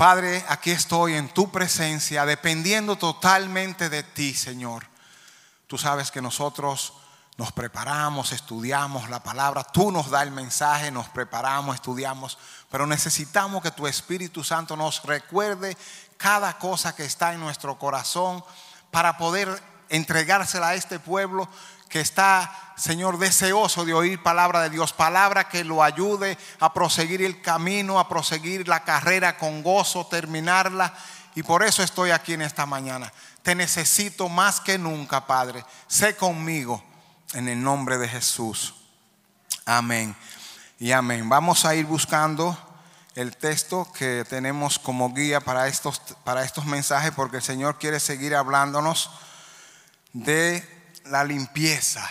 Padre, aquí estoy en tu presencia, dependiendo totalmente de ti, Señor. Tú sabes que nosotros nos preparamos, estudiamos la palabra, tú nos das el mensaje, nos preparamos, estudiamos, pero necesitamos que tu Espíritu Santo nos recuerde cada cosa que está en nuestro corazón para poder entregársela a este pueblo que está, Señor, deseoso de oír palabra de Dios, palabra que lo ayude a proseguir el camino, a proseguir la carrera con gozo, terminarla. Y por eso estoy aquí en esta mañana. Te necesito más que nunca, Padre. Sé conmigo en el nombre de Jesús. Amén. Y amén. Vamos a ir buscando el texto que tenemos como guía para estos, para estos mensajes porque el Señor quiere seguir hablándonos de la limpieza.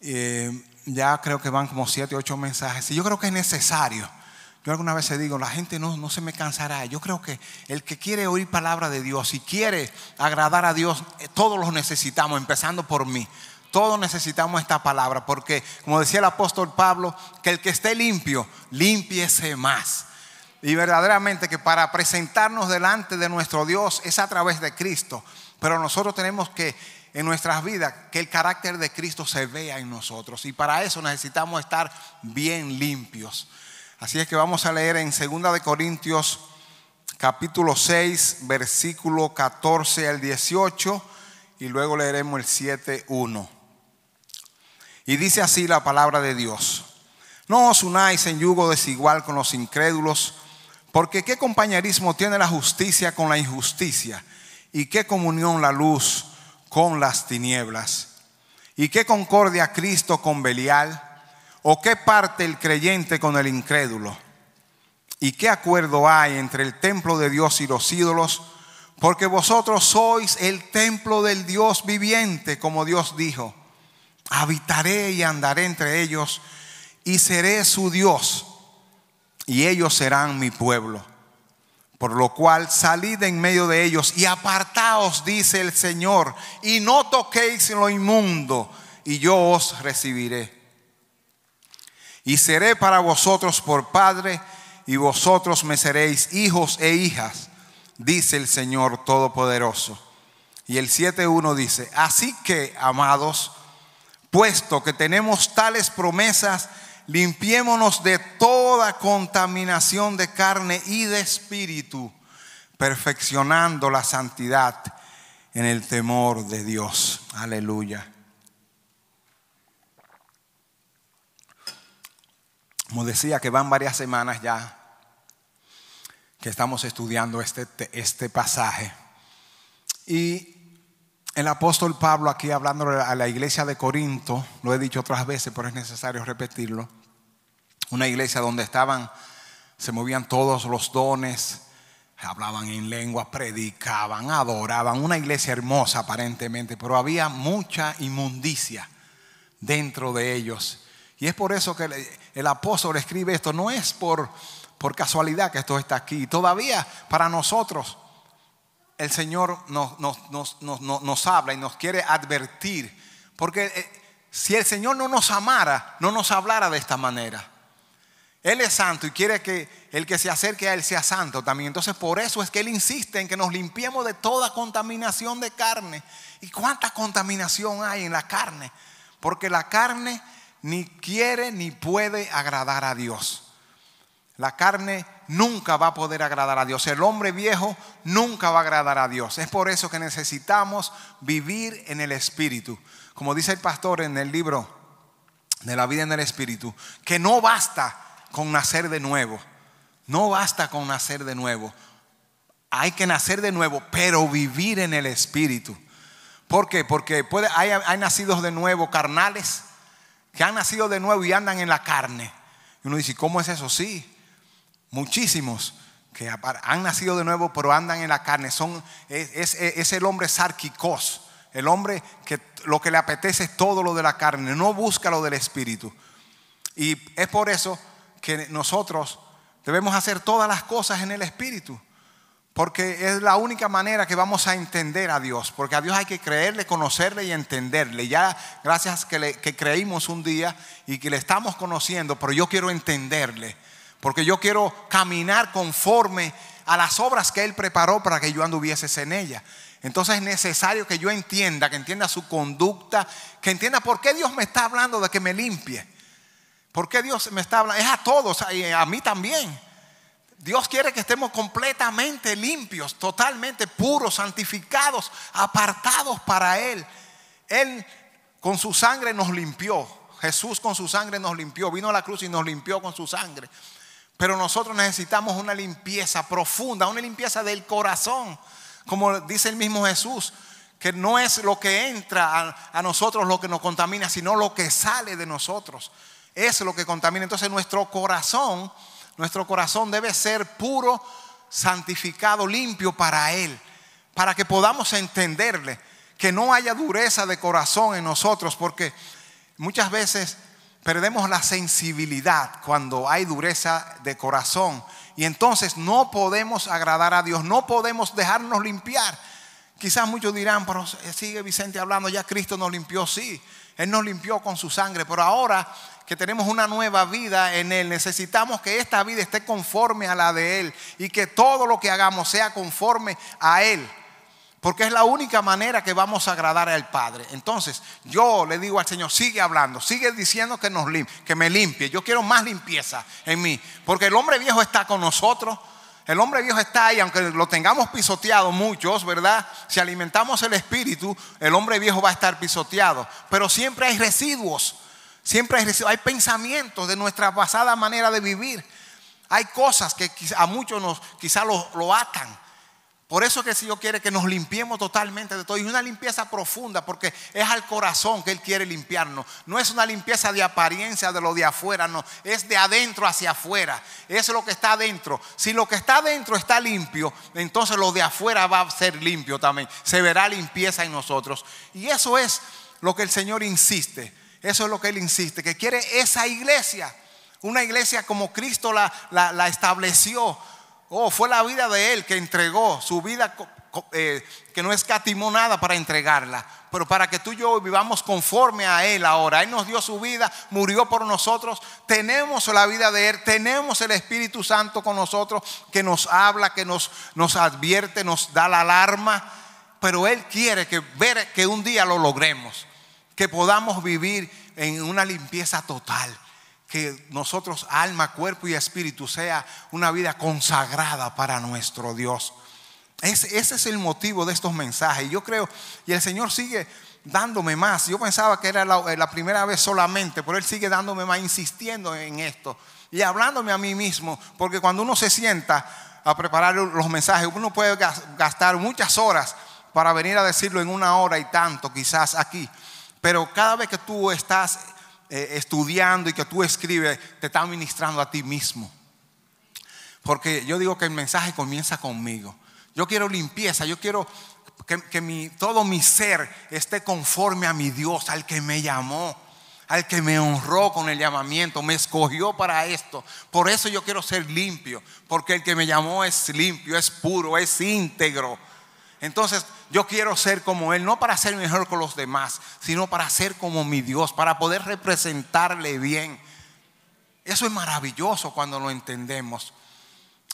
Eh, ya creo que van como siete, ocho mensajes. Y yo creo que es necesario. Yo alguna vez digo, la gente no, no se me cansará. Yo creo que el que quiere oír palabra de Dios y quiere agradar a Dios, eh, todos los necesitamos, empezando por mí. Todos necesitamos esta palabra, porque como decía el apóstol Pablo, que el que esté limpio, limpiese más. Y verdaderamente que para presentarnos delante de nuestro Dios es a través de Cristo. Pero nosotros tenemos que en nuestras vidas, que el carácter de Cristo se vea en nosotros. Y para eso necesitamos estar bien limpios. Así es que vamos a leer en 2 Corintios capítulo 6, versículo 14 al 18, y luego leeremos el 7, 1. Y dice así la palabra de Dios. No os unáis en yugo desigual con los incrédulos, porque qué compañerismo tiene la justicia con la injusticia, y qué comunión la luz con las tinieblas? ¿Y qué concordia Cristo con Belial? ¿O qué parte el creyente con el incrédulo? ¿Y qué acuerdo hay entre el templo de Dios y los ídolos? Porque vosotros sois el templo del Dios viviente, como Dios dijo. Habitaré y andaré entre ellos y seré su Dios y ellos serán mi pueblo. Por lo cual salid en medio de ellos y apartaos, dice el Señor, y no toquéis en lo inmundo, y yo os recibiré. Y seré para vosotros por Padre, y vosotros me seréis hijos e hijas, dice el Señor Todopoderoso. Y el 7.1 dice, así que, amados, puesto que tenemos tales promesas, limpiémonos de toda contaminación de carne y de espíritu, perfeccionando la santidad en el temor de Dios. Aleluya. Como decía que van varias semanas ya que estamos estudiando este, este pasaje. Y el apóstol Pablo aquí hablando a la iglesia de Corinto, lo he dicho otras veces, pero es necesario repetirlo, una iglesia donde estaban, se movían todos los dones, hablaban en lengua, predicaban, adoraban, una iglesia hermosa aparentemente, pero había mucha inmundicia dentro de ellos. Y es por eso que el, apóstol escribe esto, no es por, por casualidad que esto está aquí. Todavía para nosotros el Señor nos, nos, habla y nos quiere advertir. Porque eh, si el Señor no nos amara, no nos hablara de esta manera. Él es santo y quiere que el que se acerque a Él sea santo también. Entonces por eso es que Él insiste en que nos limpiemos de toda contaminación de carne. ¿Y cuánta contaminación hay en la carne? Porque la carne ni quiere ni puede agradar a Dios. La carne nunca va a poder agradar a Dios. El hombre viejo nunca va a agradar a Dios. Es por eso que necesitamos vivir en el Espíritu. Como dice el pastor en el libro de la vida en el Espíritu, que no basta con nacer de nuevo. No basta con nacer de nuevo. Hay que nacer de nuevo, pero vivir en el Espíritu. ¿Por qué? Porque puede, hay, hay nacidos de nuevo carnales que han nacido de nuevo y andan en la carne. Y uno dice, ¿cómo es eso? Sí, muchísimos que han nacido de nuevo pero andan en la carne. Son, es, el hombre sarquicos, el hombre que lo que le apetece es todo lo de la carne, no busca lo del espíritu. Y es por eso que nosotros debemos hacer todas las cosas en el espíritu. Porque es la única manera que vamos a entender a Dios. Porque a Dios hay que creerle, conocerle y entenderle. Ya gracias que, le, que creímos un día y que le estamos conociendo, pero yo quiero entenderle porque yo quiero caminar conforme a las obras que Él preparó para que yo anduviese en ellas. Entonces es necesario que yo entienda, que entienda su conducta, que entienda por qué Dios me está hablando de que me limpie. ¿Por qué Dios me está hablando? Es a todos, a mí también. Dios quiere que estemos completamente limpios, totalmente puros, santificados, apartados para Él. Él con su sangre nos limpió. Jesús con su sangre nos limpió. Vino a la cruz y nos limpió con su sangre. Pero nosotros necesitamos una limpieza profunda, una limpieza del corazón, como dice el mismo Jesús, que no es lo que entra a, nosotros lo que nos contamina, sino lo que sale de nosotros. Es lo que contamina. Entonces nuestro corazón, nuestro corazón debe ser puro, santificado, limpio para Él, para que podamos entenderle, que no haya dureza de corazón en nosotros, porque muchas veces Perdemos la sensibilidad cuando hay dureza de corazón. Y entonces no podemos agradar a Dios, no podemos dejarnos limpiar. Quizás muchos dirán, pero sigue Vicente hablando, ya Cristo nos limpió, sí, Él nos limpió con su sangre, pero ahora que tenemos una nueva vida en Él, necesitamos que esta vida esté conforme a la de Él y que todo lo que hagamos sea conforme a Él. Porque es la única manera que vamos a agradar al Padre. Entonces, yo le digo al Señor, sigue hablando, sigue diciendo que, nos que me limpie. Yo quiero más limpieza en mí. Porque el hombre viejo está con nosotros. El hombre viejo está ahí, aunque lo tengamos pisoteado muchos, ¿verdad? Si alimentamos el espíritu, el hombre viejo va a estar pisoteado. Pero siempre hay residuos. Siempre hay residuos. Hay pensamientos de nuestra pasada manera de vivir. Hay cosas que a muchos nos, quizá lo, lo atan. Por eso que el Señor quiere que nos limpiemos totalmente de todo. Y una limpieza profunda, porque es al corazón que Él quiere limpiarnos. No es una limpieza de apariencia de lo de afuera, no. Es de adentro hacia afuera. Es lo que está adentro. Si lo que está adentro está limpio, entonces lo de afuera va a ser limpio también. Se verá limpieza en nosotros. Y eso es lo que el Señor insiste. Eso es lo que Él insiste, que quiere esa iglesia. Una iglesia como Cristo la, la estableció Oh, fue la vida de él que entregó su vida, eh, que no escatimó nada para entregarla. Pero para que tú y yo vivamos conforme a Él ahora. Él nos dio su vida, murió por nosotros. Tenemos la vida de Él, tenemos el Espíritu Santo con nosotros que nos habla, que nos, nos advierte, nos da la alarma. Pero Él quiere que, ver, que un día lo logremos, que podamos vivir en una limpieza total que nosotros, alma, cuerpo y espíritu, sea una vida consagrada para nuestro Dios. Ese, es el motivo de estos mensajes. Yo creo, y el Señor sigue dándome más. Yo pensaba que era la, eh, la, primera vez solamente, pero Él sigue dándome más, insistiendo en esto y hablándome a mí mismo, porque cuando uno se sienta a preparar los mensajes, uno puede gastar muchas horas para venir a decirlo en una hora y tanto, quizás aquí, pero cada vez que tú estás eh, estudiando y que tú escribes, te está ministrando a ti mismo. Porque yo digo que el mensaje comienza conmigo. Yo quiero limpieza, yo quiero que, todo mi ser esté conforme a mi Dios, al que me llamó, al que me honró con el llamamiento, me escogió para esto. Por eso yo quiero ser limpio, porque el que me llamó es limpio, es puro, es íntegro. Entonces yo quiero ser como Él, no para ser mejor con los demás, sino para ser como mi Dios, para poder representarle bien. Eso es maravilloso cuando lo entendemos.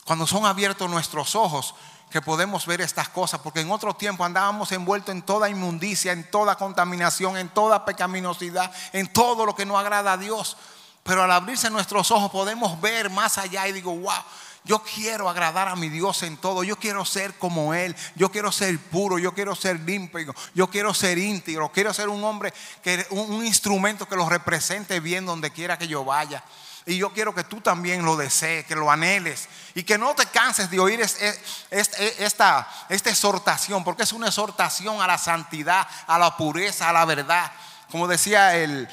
Cuando son abiertos nuestros ojos, que podemos ver estas cosas, porque en otro tiempo andábamos envueltos en toda inmundicia, en toda contaminación, en toda pecaminosidad, en todo lo que no agrada a Dios. Pero al abrirse nuestros ojos podemos ver más allá y digo, wow, yo quiero agradar a mi Dios en todo. Yo quiero ser como Él. Yo quiero ser puro. Yo quiero ser limpio. Yo quiero ser íntegro. Quiero ser un hombre, que, un instrumento que lo represente bien donde quiera que yo vaya. Y yo quiero que tú también lo desees, que lo anheles y que no te canses de oír esta, esta, exhortación, porque es una exhortación a la santidad, a la pureza, a la verdad. Como decía el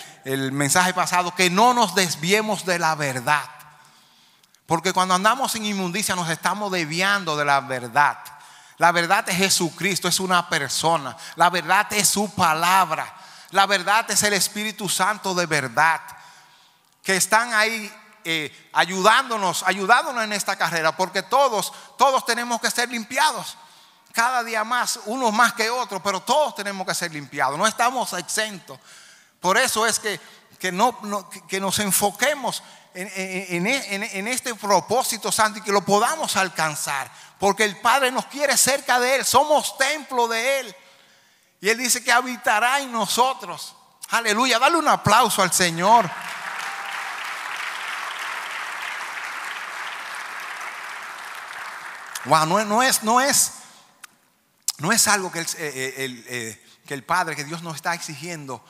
mensaje pasado, que no nos desviemos de la verdad. Porque cuando andamos en inmundicia nos estamos deviando de la verdad. La verdad es Jesucristo, es una persona. La verdad es su palabra. La verdad es el Espíritu Santo de verdad. Que están ahí eh, ayudándonos, ayudándonos en esta carrera. Porque todos, todos tenemos que ser limpiados. Cada día más, unos más que otros, pero todos tenemos que ser limpiados. No estamos exentos. Por eso es que, no, que nos enfoquemos en, este propósito santo y que lo podamos alcanzar. Porque el Padre nos quiere cerca de Él, somos templo de Él. Y Él dice que habitará en nosotros. Aleluya, dale un aplauso al Señor. no, es, no, es, no es algo que eh, eh, eh, que el Padre, que Dios nos está exigiendo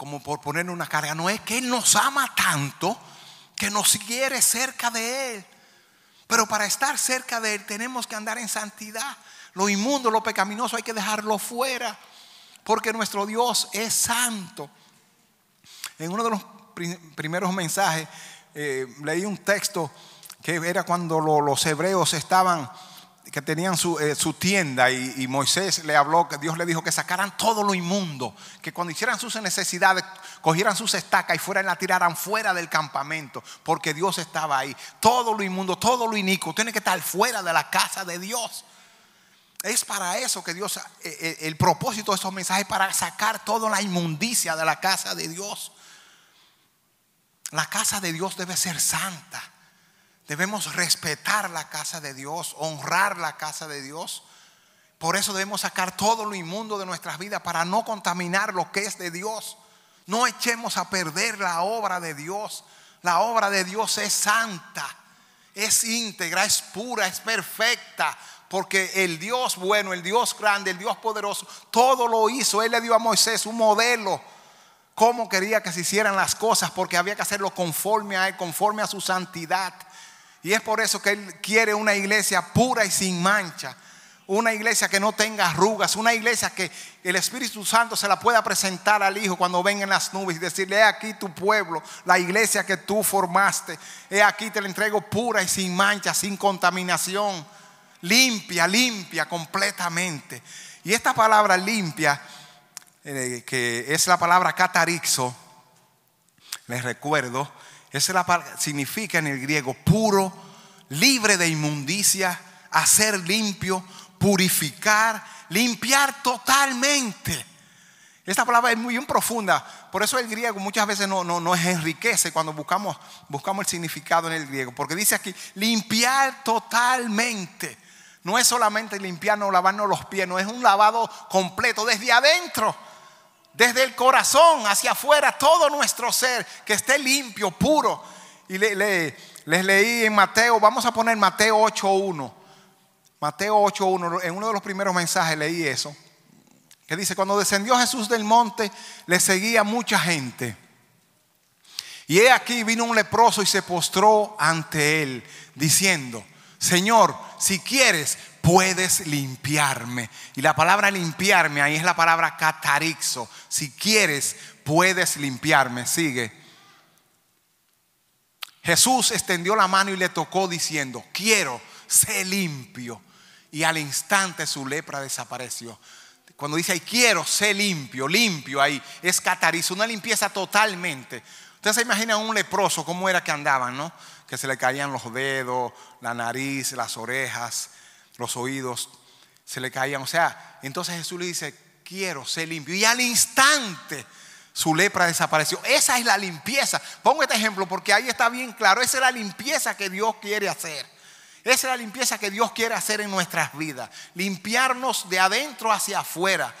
como por poner una carga. No es que Él nos ama tanto que nos quiere cerca de Él. Pero para estar cerca de Él tenemos que andar en santidad. Lo inmundo, lo pecaminoso hay que dejarlo fuera. Porque nuestro Dios es santo. En uno de los primeros mensajes eh, leí un texto que era cuando los hebreos estaban que tenían su, eh, tienda y, Moisés le habló, que Dios le dijo que sacaran todo lo inmundo, que cuando hicieran sus necesidades, cogieran sus estacas y fueran la tiraran fuera del campamento, porque Dios estaba ahí. Todo lo inmundo, todo lo inico, tiene que estar fuera de la casa de Dios. Es para eso que Dios, eh, eh, el propósito de estos mensajes, para sacar toda la inmundicia de la casa de Dios. La casa de Dios debe ser santa. Debemos respetar la casa de Dios, honrar la casa de Dios. Por eso debemos sacar todo lo inmundo de nuestras vidas para no contaminar lo que es de Dios. No echemos a perder la obra de Dios. La obra de Dios es santa, es íntegra, es pura, es perfecta. Porque el Dios bueno, el Dios grande, el Dios poderoso, todo lo hizo. Él le dio a Moisés un modelo. Cómo quería que se hicieran las cosas, porque había que hacerlo conforme a Él, conforme a su santidad. Y es por eso que Él quiere una iglesia pura y sin mancha, una iglesia que no tenga arrugas, una iglesia que el Espíritu Santo se la pueda presentar al Hijo cuando vengan las nubes y decirle, he aquí tu pueblo, la iglesia que tú formaste, he aquí te la entrego pura y sin mancha, sin contaminación, limpia, limpia completamente. Y esta palabra limpia, eh, que es la palabra catarixo, les recuerdo, esa es la palabra, significa en el griego puro, libre de inmundicia, hacer limpio, purificar, limpiar totalmente. Esta palabra es muy profunda, por eso el griego muchas veces no, no, nos enriquece cuando buscamos, buscamos el significado en el griego, porque dice aquí limpiar totalmente. No es solamente limpiarnos, lavarnos los pies, no es un lavado completo desde adentro desde el corazón hacia afuera, todo nuestro ser, que esté limpio, puro. Y les leí en Mateo, vamos a poner Mateo 8.1. Mateo 8.1, en uno de los primeros mensajes leí eso, que dice, cuando descendió Jesús del monte, le seguía mucha gente. Y he aquí vino un leproso y se postró ante él, diciendo, Señor, si quieres, puedes limpiarme. Y la palabra limpiarme ahí es la palabra catarixo. Si quieres, puedes limpiarme. Sigue. Jesús extendió la mano y le tocó diciendo, quiero, sé limpio. Y al instante su lepra desapareció. Cuando dice, ahí quiero, sé limpio, limpio ahí, es catarizo, una limpieza totalmente. Ustedes se imaginan un leproso, cómo era que andaban, ¿no? Que se le caían los dedos, la nariz, las orejas, los oídos se le caían. O sea, entonces Jesús le dice, quiero ser limpio. Y al instante su lepra desapareció. Esa es la limpieza. Pongo este ejemplo porque ahí está bien claro. Esa es la limpieza que Dios quiere hacer. Esa es la limpieza que Dios quiere hacer en nuestras vidas. Limpiarnos de adentro hacia afuera.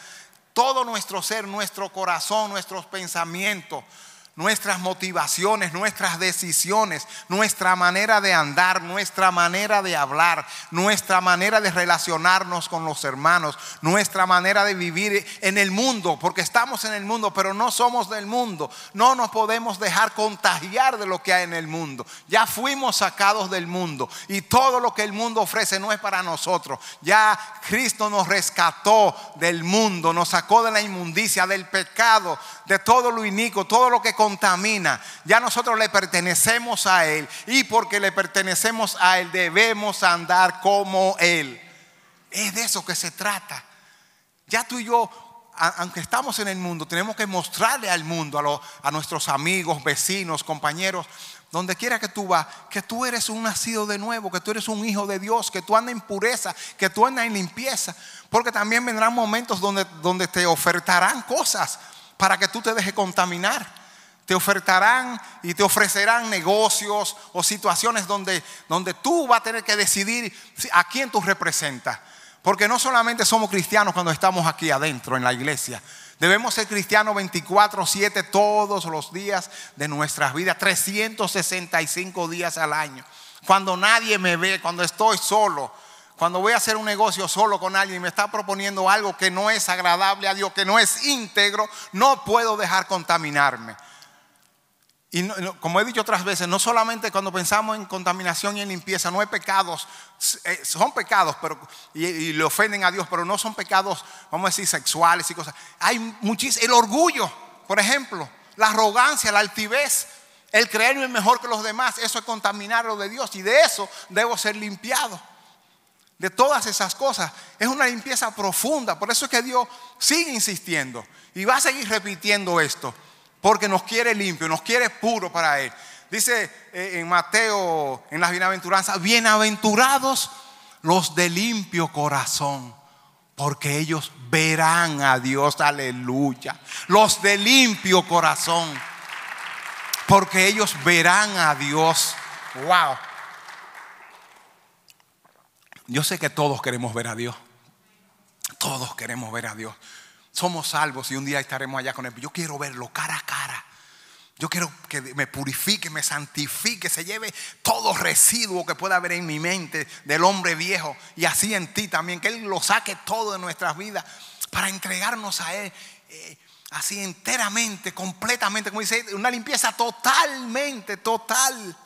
Todo nuestro ser, nuestro corazón, nuestros pensamientos, nuestras motivaciones, nuestras decisiones, nuestra manera de andar, nuestra manera de hablar, nuestra manera de relacionarnos con los hermanos, nuestra manera de vivir en el mundo, porque estamos en el mundo, pero no somos del mundo. No nos podemos dejar contagiar de lo que hay en el mundo. Ya fuimos sacados del mundo y todo lo que el mundo ofrece no es para nosotros. Ya Cristo nos rescató del mundo, nos sacó de la inmundicia, del pecado, de todo lo inico, todo lo que contamina. Ya nosotros le pertenecemos a Él y porque le pertenecemos a Él debemos andar como Él. Es de eso que se trata. Ya tú y yo, aunque estamos en el mundo, tenemos que mostrarle al mundo, a, a nuestros amigos, vecinos, compañeros, donde quiera que tú vas, que tú eres un nacido de nuevo, que tú eres un hijo de Dios, que tú andas en pureza, que tú andas en limpieza, porque también vendrán momentos donde, donde te ofertarán cosas para que tú te dejes contaminar te ofertarán y te ofrecerán negocios o situaciones donde, donde tú vas a tener que decidir a quién tú representas. Porque no solamente somos cristianos cuando estamos aquí adentro en la iglesia. Debemos ser cristianos 24/7 todos los días de nuestras vidas, 365 días al año. Cuando nadie me ve, cuando estoy solo, cuando voy a hacer un negocio solo con alguien y me está proponiendo algo que no es agradable a Dios, que no es íntegro, no puedo dejar contaminarme. Y como he dicho otras veces, no solamente cuando pensamos en contaminación y en limpieza, no hay pecados, eh, son pecados pero, y, y, le ofenden a Dios, pero no son pecados, vamos a decir, sexuales y cosas. Hay muchísimo, el orgullo, por ejemplo, la arrogancia, la altivez, el creerme mejor que los demás, eso es contaminar lo de Dios y de eso debo ser limpiado. De todas esas cosas, es una limpieza profunda, por eso es que Dios sigue insistiendo y va a seguir repitiendo esto porque nos quiere limpio, nos quiere puro para Él. Dice eh, en Mateo, en las bienaventuranzas, bienaventurados los de limpio corazón, porque ellos verán a Dios, aleluya. Los de limpio corazón, porque ellos verán a Dios. Wow. Yo sé que todos queremos ver a Dios. Todos queremos ver a Dios. Somos salvos y un día estaremos allá con Él. Yo quiero verlo cara a cara. Yo quiero que me purifique, me santifique, se lleve todo residuo que pueda haber en mi mente del hombre viejo y así en ti también, que Él lo saque todo de nuestras vidas para entregarnos a Él eh, así enteramente, completamente, como dice, una limpieza totalmente, total.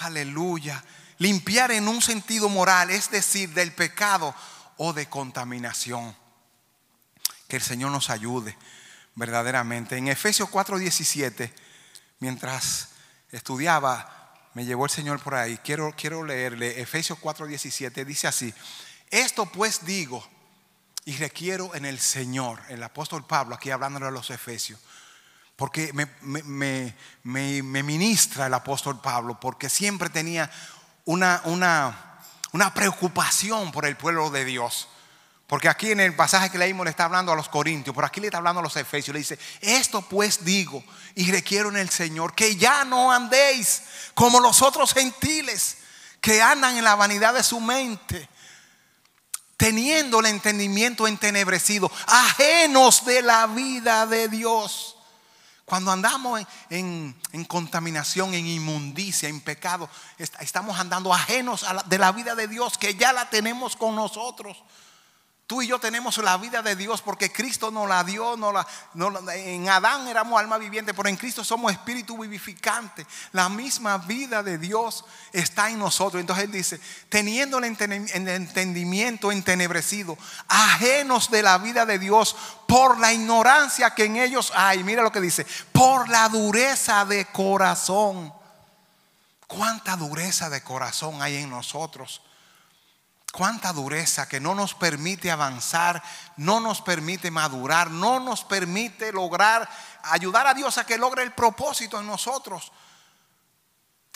Aleluya. Limpiar en un sentido moral, es decir, del pecado o de contaminación. Que el Señor nos ayude verdaderamente. En Efesios 4:17, mientras estudiaba, me llevó el Señor por ahí. Quiero, quiero leerle. Efesios 4:17 dice así, esto pues digo y requiero en el Señor, el apóstol Pablo, aquí hablándole a los Efesios, porque me, me, me, me ministra el apóstol Pablo, porque siempre tenía una, una, una preocupación por el pueblo de Dios. Porque aquí en el pasaje que leímos le está hablando a los corintios, pero aquí le está hablando a los efesios. Le dice, esto pues digo y requiero en el Señor que ya no andéis como los otros gentiles que andan en la vanidad de su mente, teniendo el entendimiento entenebrecido, ajenos de la vida de Dios. Cuando andamos en, contaminación, en inmundicia, en pecado, estamos andando ajenos de la vida de Dios que ya la tenemos con nosotros. Tú y yo tenemos la vida de Dios porque Cristo nos la dio. la, en Adán éramos alma viviente, pero en Cristo somos espíritu vivificante. La misma vida de Dios está en nosotros. Entonces Él dice, teniendo el entendimiento entenebrecido, ajenos de la vida de Dios por la ignorancia que en ellos hay. Mira lo que dice, por la dureza de corazón. ¿Cuánta dureza de corazón hay en nosotros? cuánta dureza que no nos permite avanzar, no nos permite madurar, no nos permite lograr, ayudar a Dios a que logre el propósito en nosotros.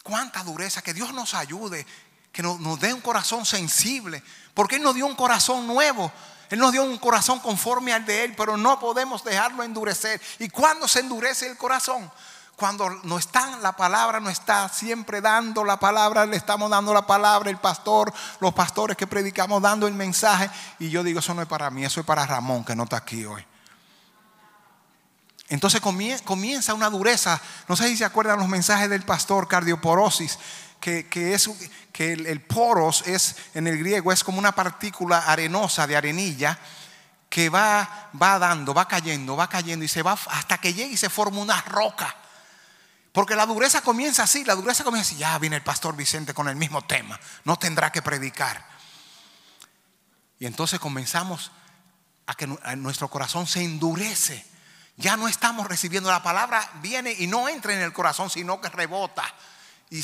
Cuánta dureza, que Dios nos ayude, que nos, dé un corazón sensible, porque Él nos dio un corazón nuevo. Él nos dio un corazón conforme al de Él, pero no podemos dejarlo endurecer. ¿Y cuándo se endurece el corazón? Cuando no está la palabra no está siempre dando la palabra, le estamos dando la palabra, el pastor, los pastores que predicamos dando el mensaje. Y yo digo, eso no es para mí, eso es para Ramón que no está aquí hoy. Entonces comienza una dureza. No sé si se acuerdan los mensajes del pastor cardioporosis, que, es, que el, poros es en el griego es como una partícula arenosa de arenilla que va, va dando, va cayendo, va cayendo y se va hasta que llega y se forma una roca. Porque la dureza comienza así, la dureza comienza así. Ya viene el pastor Vicente con el mismo tema, no tendrá que predicar. Y entonces comenzamos a que nuestro corazón se endurece. Ya no estamos recibiendo la palabra, viene y no entra en el corazón, sino que rebota. Y,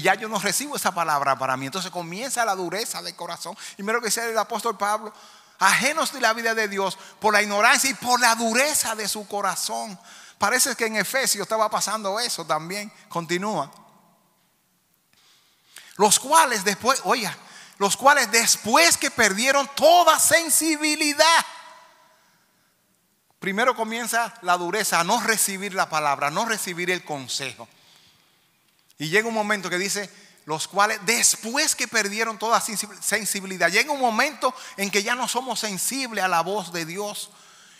ya yo no recibo esa palabra para mí. Entonces comienza la dureza del corazón. Y mira lo que dice el apóstol Pablo, ajenos de la vida de Dios, por la ignorancia y por la dureza de su corazón Parece que en Efesios estaba pasando eso también. Continúa. Los cuales después, oiga, los cuales después que perdieron toda sensibilidad, primero comienza la dureza a no recibir la palabra, a no recibir el consejo. Y llega un momento que dice, los cuales después que perdieron toda sensibilidad, llega un momento en que ya no somos sensibles a la voz de Dios,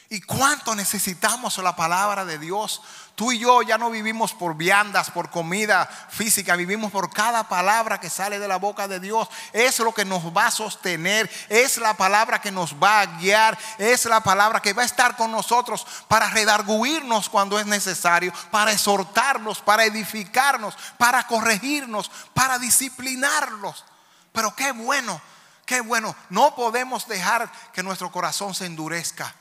¿Y cuánto necesitamos la palabra de Dios? Tú y yo ya no vivimos por viandas, por comida física, vivimos por cada palabra que sale de la boca de Dios. Es lo que nos va a sostener, es la palabra que nos va a guiar, es la palabra que va a estar con nosotros para redarguirnos cuando es necesario, para exhortarnos, para edificarnos, para corregirnos, para disciplinarnos. Pero qué bueno, qué bueno, no podemos dejar que nuestro corazón se endurezca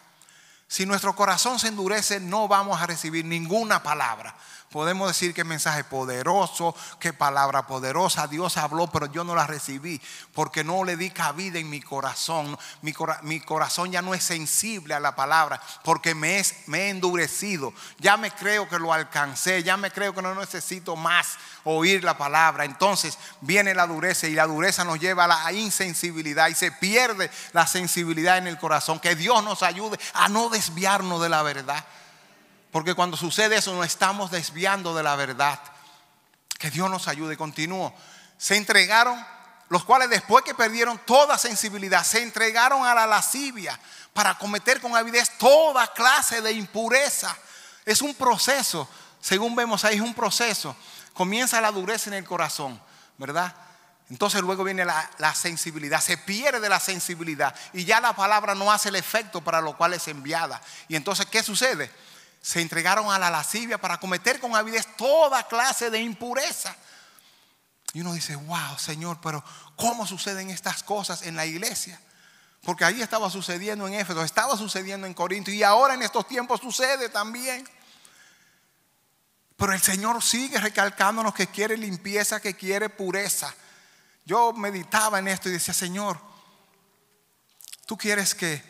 si nuestro corazón se endurece, no vamos a recibir ninguna palabra. Podemos decir que mensaje poderoso, que palabra poderosa, Dios habló, pero yo no la recibí porque no le di cabida en mi corazón. Mi, corazón ya no es sensible a la palabra porque me, me he endurecido. Ya me creo que lo alcancé, ya me creo que no necesito más oír la palabra. Entonces viene la dureza y la dureza nos lleva a la insensibilidad y se pierde la sensibilidad en el corazón. Que Dios nos ayude a no desviarnos de la verdad. Porque cuando sucede eso nos estamos desviando de la verdad. Que Dios nos ayude. Continúo. Se entregaron, los cuales después que perdieron toda sensibilidad, se entregaron a la lascivia para cometer con avidez toda clase de impureza. Es un proceso, según vemos ahí, es un proceso. Comienza la dureza en el corazón, ¿verdad? Entonces luego viene la, sensibilidad, se pierde la sensibilidad y ya la palabra no hace el efecto para lo cual es enviada. Y entonces, ¿qué sucede? Se entregaron a la lascivia para cometer con avidez toda clase de impureza. Y uno dice, wow, Señor, pero ¿cómo suceden estas cosas en la iglesia? Porque ahí estaba sucediendo en Éfeso, estaba sucediendo en Corinto y ahora en estos tiempos sucede también. Pero el Señor sigue recalcándonos que quiere limpieza, que quiere pureza. Yo meditaba en esto y decía, Señor, tú quieres que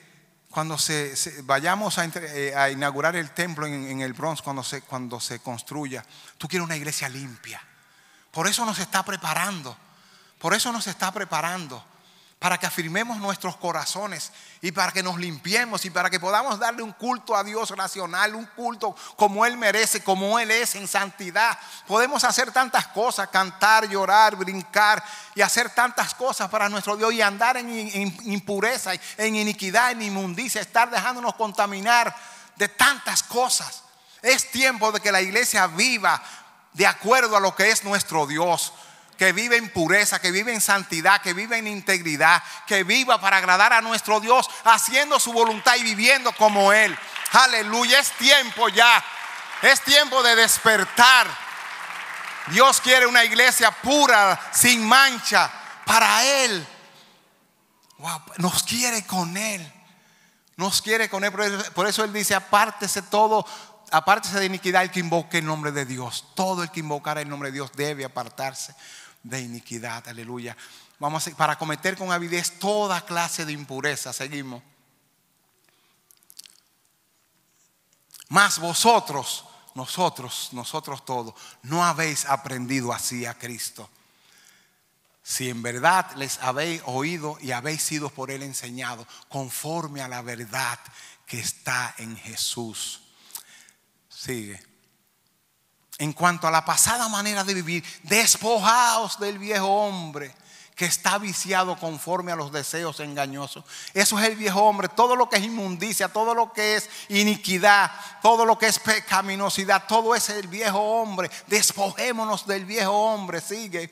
cuando se, vayamos eh, a, inaugurar el templo en, el Bronx, cuando se, cuando se construya, tú quieres una iglesia limpia. Por eso nos está preparando. Por eso nos está preparando para que afirmemos nuestros corazones y para que nos limpiemos y para que podamos darle un culto a Dios racional, un culto como Él merece, como Él es, en santidad. Podemos hacer tantas cosas, cantar, llorar, brincar y hacer tantas cosas para nuestro Dios y andar en, en impureza, en iniquidad, en inmundicia, estar dejándonos contaminar de tantas cosas. Es tiempo de que la iglesia viva de acuerdo a lo que es nuestro Dios que vive en pureza, que vive en santidad, que vive en integridad, que viva para agradar a nuestro Dios, haciendo su voluntad y viviendo como Él. Aleluya, es tiempo ya, es tiempo de despertar. Dios quiere una iglesia pura, sin mancha, para Él. nos quiere con Él. Nos quiere con Él. Por eso Él dice, apártese todo apártese de iniquidad el que invoque el nombre de Dios. Todo el que invocara el nombre de Dios debe apartarse de iniquidad. Aleluya. Vamos a, para cometer con avidez toda clase de impureza. Seguimos. Mas vosotros, nosotros, nosotros todos, no habéis aprendido así a Cristo. Si en verdad les habéis oído y habéis sido por Él enseñados, conforme a la verdad que está en Jesús. Sigue en cuanto a la pasada manera de vivir, despojaos del viejo hombre que está viciado conforme a los deseos engañosos. Eso es el viejo hombre, todo lo que es inmundicia, todo lo que es iniquidad, todo lo que es pecaminosidad, todo es el viejo hombre. Despojémonos del viejo hombre, sigue.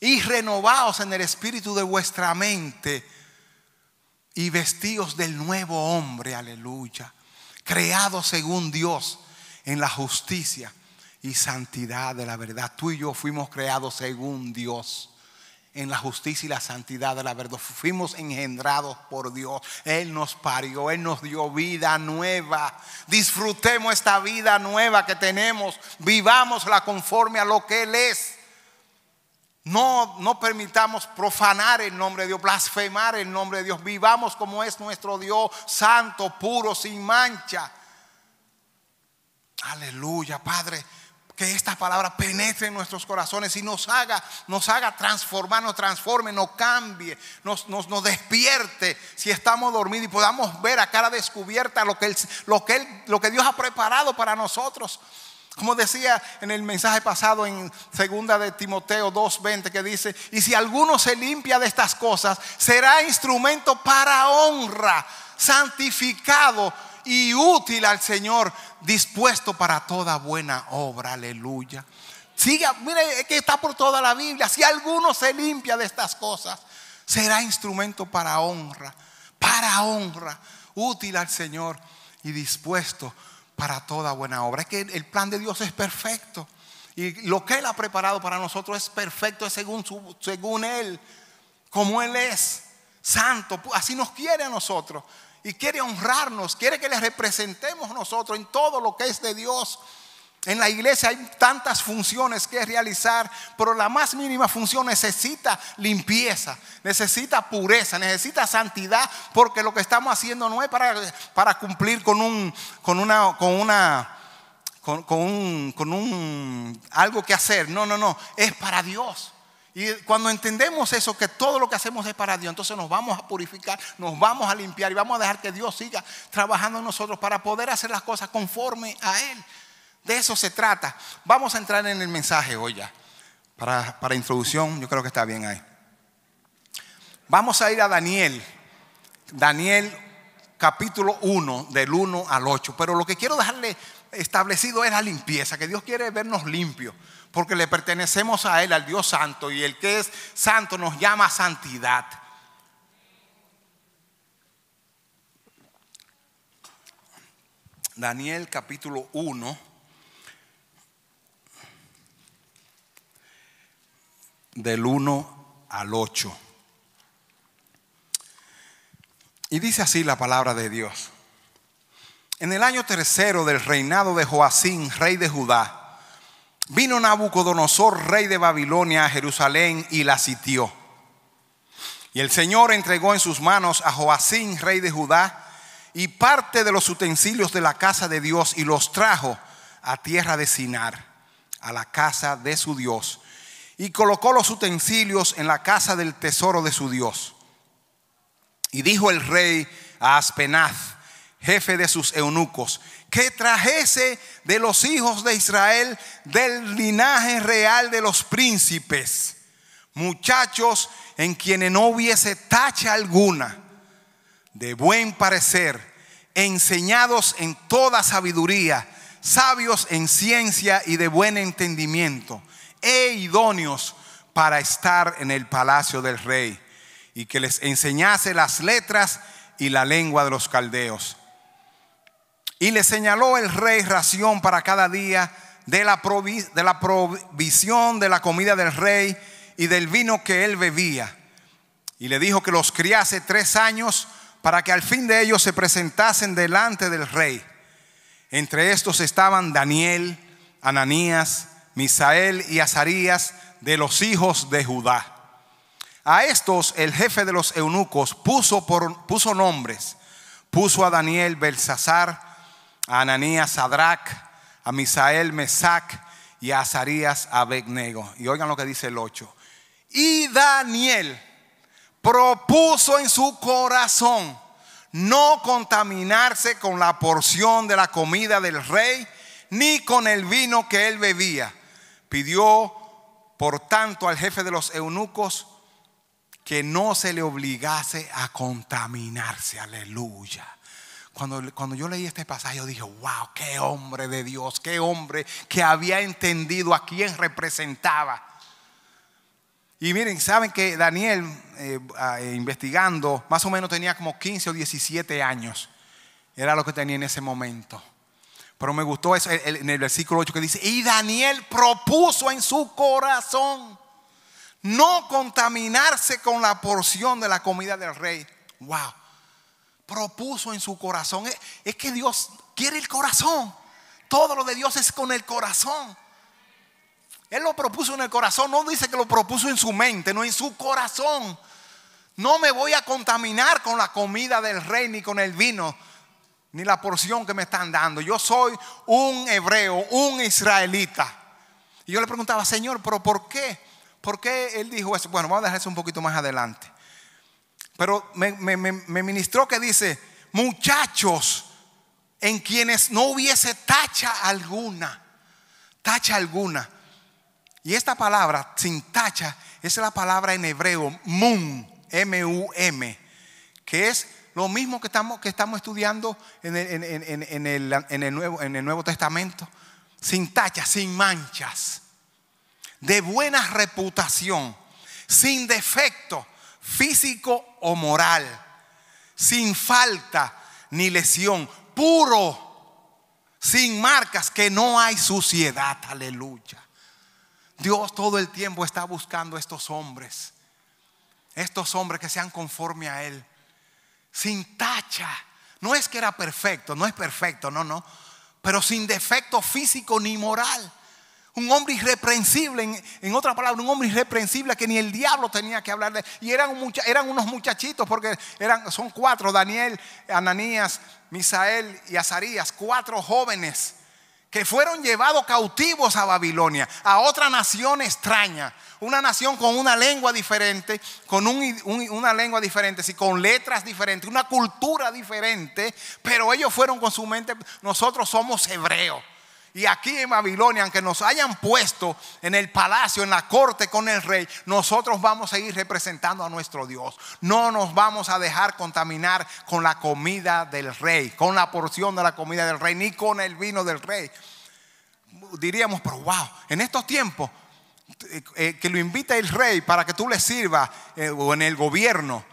Y renovaos en el espíritu de vuestra mente y vestíos del nuevo hombre, aleluya, creado según Dios en la justicia y santidad de la verdad. Tú y yo fuimos creados según Dios en la justicia y la santidad de la verdad. Fuimos engendrados por Dios. Él nos parió, Él nos dio vida nueva. Disfrutemos esta vida nueva que tenemos. Vivámosla conforme a lo que Él es. No, no permitamos profanar el nombre de Dios, blasfemar el nombre de Dios. Vivamos como es nuestro Dios, santo, puro, sin mancha. Aleluya, Padre. Que esta palabra penetre en nuestros corazones y nos haga, nos haga transformar, nos transforme, nos cambie, nos, nos, despierte si estamos dormidos y podamos ver a cara descubierta lo que, lo, que lo que Dios ha preparado para nosotros. Como decía en el mensaje pasado en segunda de Timoteo 2:20 que dice, "Y si alguno se limpia de estas cosas, será instrumento para honra, santificado, y útil al Señor, dispuesto para toda buena obra. Aleluya. Siga, mire que está por toda la Biblia. Si alguno se limpia de estas cosas, será instrumento para honra, para honra, útil al Señor y dispuesto para toda buena obra. Es que el plan de Dios es perfecto. Y lo que Él ha preparado para nosotros es perfecto es según, según Él, como Él es, santo. Así nos quiere a nosotros y quiere honrarnos, quiere que le representemos nosotros en todo lo que es de Dios. En la iglesia hay tantas funciones que realizar, pero la más mínima función necesita limpieza, necesita pureza, necesita santidad, porque lo que estamos haciendo no es para, cumplir con un, una, con una, un, algo que hacer. No, no, no, es para Dios. Y cuando entendemos eso, que todo lo que hacemos es para Dios, entonces nos vamos a purificar, nos vamos a limpiar y vamos a dejar que Dios siga trabajando en nosotros para poder hacer las cosas conforme a Él. De eso se trata. Vamos a entrar en el mensaje hoy ya. Para, para introducción, yo creo que está bien ahí. Vamos a ir a Daniel. Daniel capítulo 1, del 1 al 8. Pero lo que quiero dejarle establecido es la limpieza, que Dios quiere vernos limpios porque le pertenecemos a Él, al Dios Santo, y el que es santo nos llama santidad. Daniel capítulo 1, del 1 al 8. Y dice así la palabra de Dios. En el año tercero del reinado de Joacín, rey de Judá, Vino Nabucodonosor, rey de Babilonia, a Jerusalén y la sitió. Y el Señor entregó en sus manos a Joacín, rey de Judá, y parte de los utensilios de la casa de Dios y los trajo a tierra de Sinar, a la casa de su Dios. Y colocó los utensilios en la casa del tesoro de su Dios. Y dijo el rey a Aspenaz, jefe de sus eunucos, que trajese de los hijos de Israel del linaje real de los príncipes, muchachos en quienes no hubiese tacha alguna, de buen parecer, enseñados en toda sabiduría, sabios en ciencia y de buen entendimiento, e idóneos para estar en el palacio del rey, y que les enseñase las letras y la lengua de los caldeos y le señaló el rey ración para cada día de la, de la provisión de la comida del rey y del vino que él bebía. Y le dijo que los criase tres años para que al fin de ellos se presentasen delante del rey. Entre estos estaban Daniel, Ananías, Misael y Azarías de los hijos de Judá. A estos el jefe de los eunucos puso, por, puso nombres. Puso a Daniel Belsasar, a Ananías, Drac, a Misael, Mesac y a Azarías, Abednego. Y oigan lo que dice el 8. Y Daniel propuso en su corazón no contaminarse con la porción de la comida del rey, ni con el vino que él bebía. Pidió, por tanto, al jefe de los eunucos que no se le obligase a contaminarse. Aleluya. Cuando, yo leí este pasaje, yo dije, wow, qué hombre de Dios, qué hombre que había entendido a quién representaba. Y miren, saben que Daniel, eh, ah, eh, investigando, más o menos tenía como 15 o 17 años. Era lo que tenía en ese momento. Pero me gustó eso en el versículo 8 que dice, y Daniel propuso en su corazón no contaminarse con la porción de la comida del rey. Wow propuso en su corazón. Es, que Dios quiere el corazón. Todo lo de Dios es con el corazón. Él lo propuso en el corazón, no dice que lo propuso en su mente, no en su corazón. No me voy a contaminar con la comida del rey ni con el vino ni la porción que me están dando. Yo soy un hebreo, un israelita. Y yo le preguntaba, Señor, pero ¿por qué? ¿Por qué él dijo eso? Bueno, vamos a dejar eso un poquito más adelante. Pero me, ministró que dice, muchachos en quienes no hubiese tacha alguna, tacha alguna. Y esta palabra, sin tacha, es la palabra en hebreo, mum, M-U-M, que es lo mismo que estamos, que estamos estudiando en el, en el, Nuevo, en el Nuevo Testamento. Sin tacha sin manchas, de buena reputación, sin defecto, físico o moral, sin falta ni lesión, puro, sin marcas, que no hay suciedad, aleluya. Dios todo el tiempo está buscando estos hombres, estos hombres que sean conforme a Él, sin tacha. No es que era perfecto, no es perfecto, no, no, pero sin defecto físico ni moral. Un hombre irreprensible, en, otra palabra, un hombre irreprensible que ni el diablo tenía que hablar de. Y eran, unos muchachitos, porque son cuatro, Daniel, Ananías, Misael y Azarías, cuatro jóvenes que fueron llevados cautivos a Babilonia, a otra nación extraña, una nación con una lengua diferente, con una lengua diferente, con letras diferentes, una cultura diferente, pero ellos fueron con su mente, nosotros somos hebreos. Y aquí en Babilonia, aunque nos hayan puesto en el palacio, en la corte con el rey, nosotros vamos a ir representando a nuestro Dios. No nos vamos a dejar contaminar con la comida del rey, con la porción de la comida del rey, ni con el vino del rey. Diríamos, pero wow, en estos tiempos eh, eh, que lo invita el rey para que tú le sirvas eh, o en el gobierno.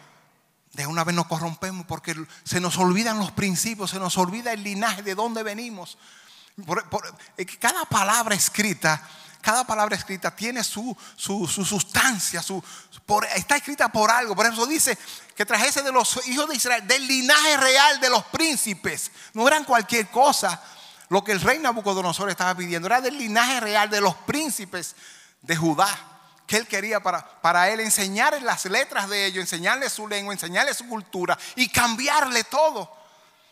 De una vez nos corrompemos porque se nos olvidan los principios, se nos olvida el linaje de dónde venimos. Por, eh, cada palabra escrita, cada palabra escrita tiene su, sustancia, su, está escrita por algo. Por eso dice que trajese de los hijos de Israel, del linaje real de los príncipes. No eran cualquier cosa lo que el rey Nabucodonosor estaba pidiendo. Era del linaje real de los príncipes de Judá. Que él quería para, para él enseñarles las letras de ellos, enseñarle su lengua, enseñarle su cultura y cambiarle todo.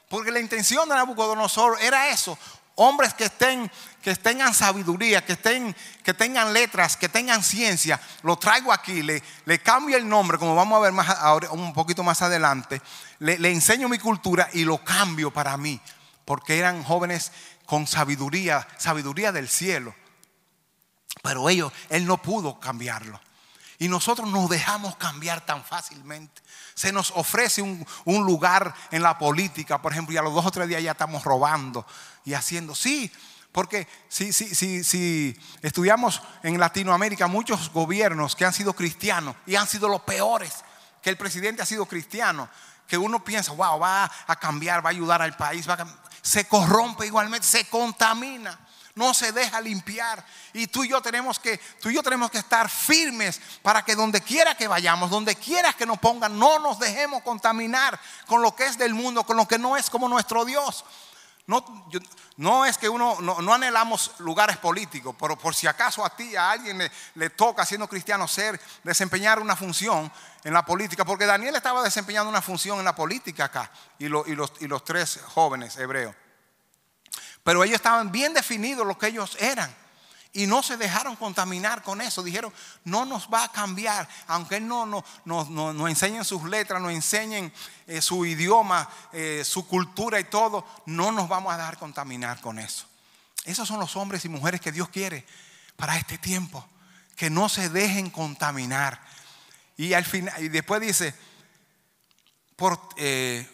Porque la intención de Nabucodonosor era eso, Hombres que estén, que tengan sabiduría, que, estén, que tengan letras, que tengan ciencia. Lo traigo aquí, le, cambio el nombre, como vamos a ver más un poquito más adelante. le enseño mi cultura y lo cambio para mí, porque eran jóvenes con sabiduría, sabiduría del cielo. Pero ellos, él no pudo cambiarlo. Y nosotros nos dejamos cambiar tan fácilmente. Se nos ofrece un, lugar en la política, por ejemplo, y a los dos o tres días ya estamos robando y haciendo. Sí, porque si, si, si, si estudiamos en Latinoamérica muchos gobiernos que han sido cristianos y han sido los peores, que el presidente ha sido cristiano, que uno piensa, wow, va a cambiar, va a ayudar al país, va se corrompe igualmente, se contamina no se deja limpiar. Y tú y yo tenemos que, tú y yo tenemos que estar firmes para que donde quiera que vayamos, donde quiera que nos pongan, no nos dejemos contaminar con lo que es del mundo, con lo que no es como nuestro Dios. No, no es que uno, no, anhelamos lugares políticos, pero por si acaso a ti, a alguien le, toca, siendo cristiano, ser, desempeñar una función en la política, porque Daniel estaba desempeñando una función en la política acá, y, y los tres jóvenes hebreos. Pero ellos estaban bien definidos lo que ellos eran. Y no se dejaron contaminar con eso. Dijeron, no nos va a cambiar. Aunque no nos no, enseñen sus letras, nos enseñen eh, su idioma, eh, su cultura y todo, no nos vamos a dejar contaminar con eso. Esos son los hombres y mujeres que Dios quiere para este tiempo. Que no se dejen contaminar. Y al final, y después dice, por, eh,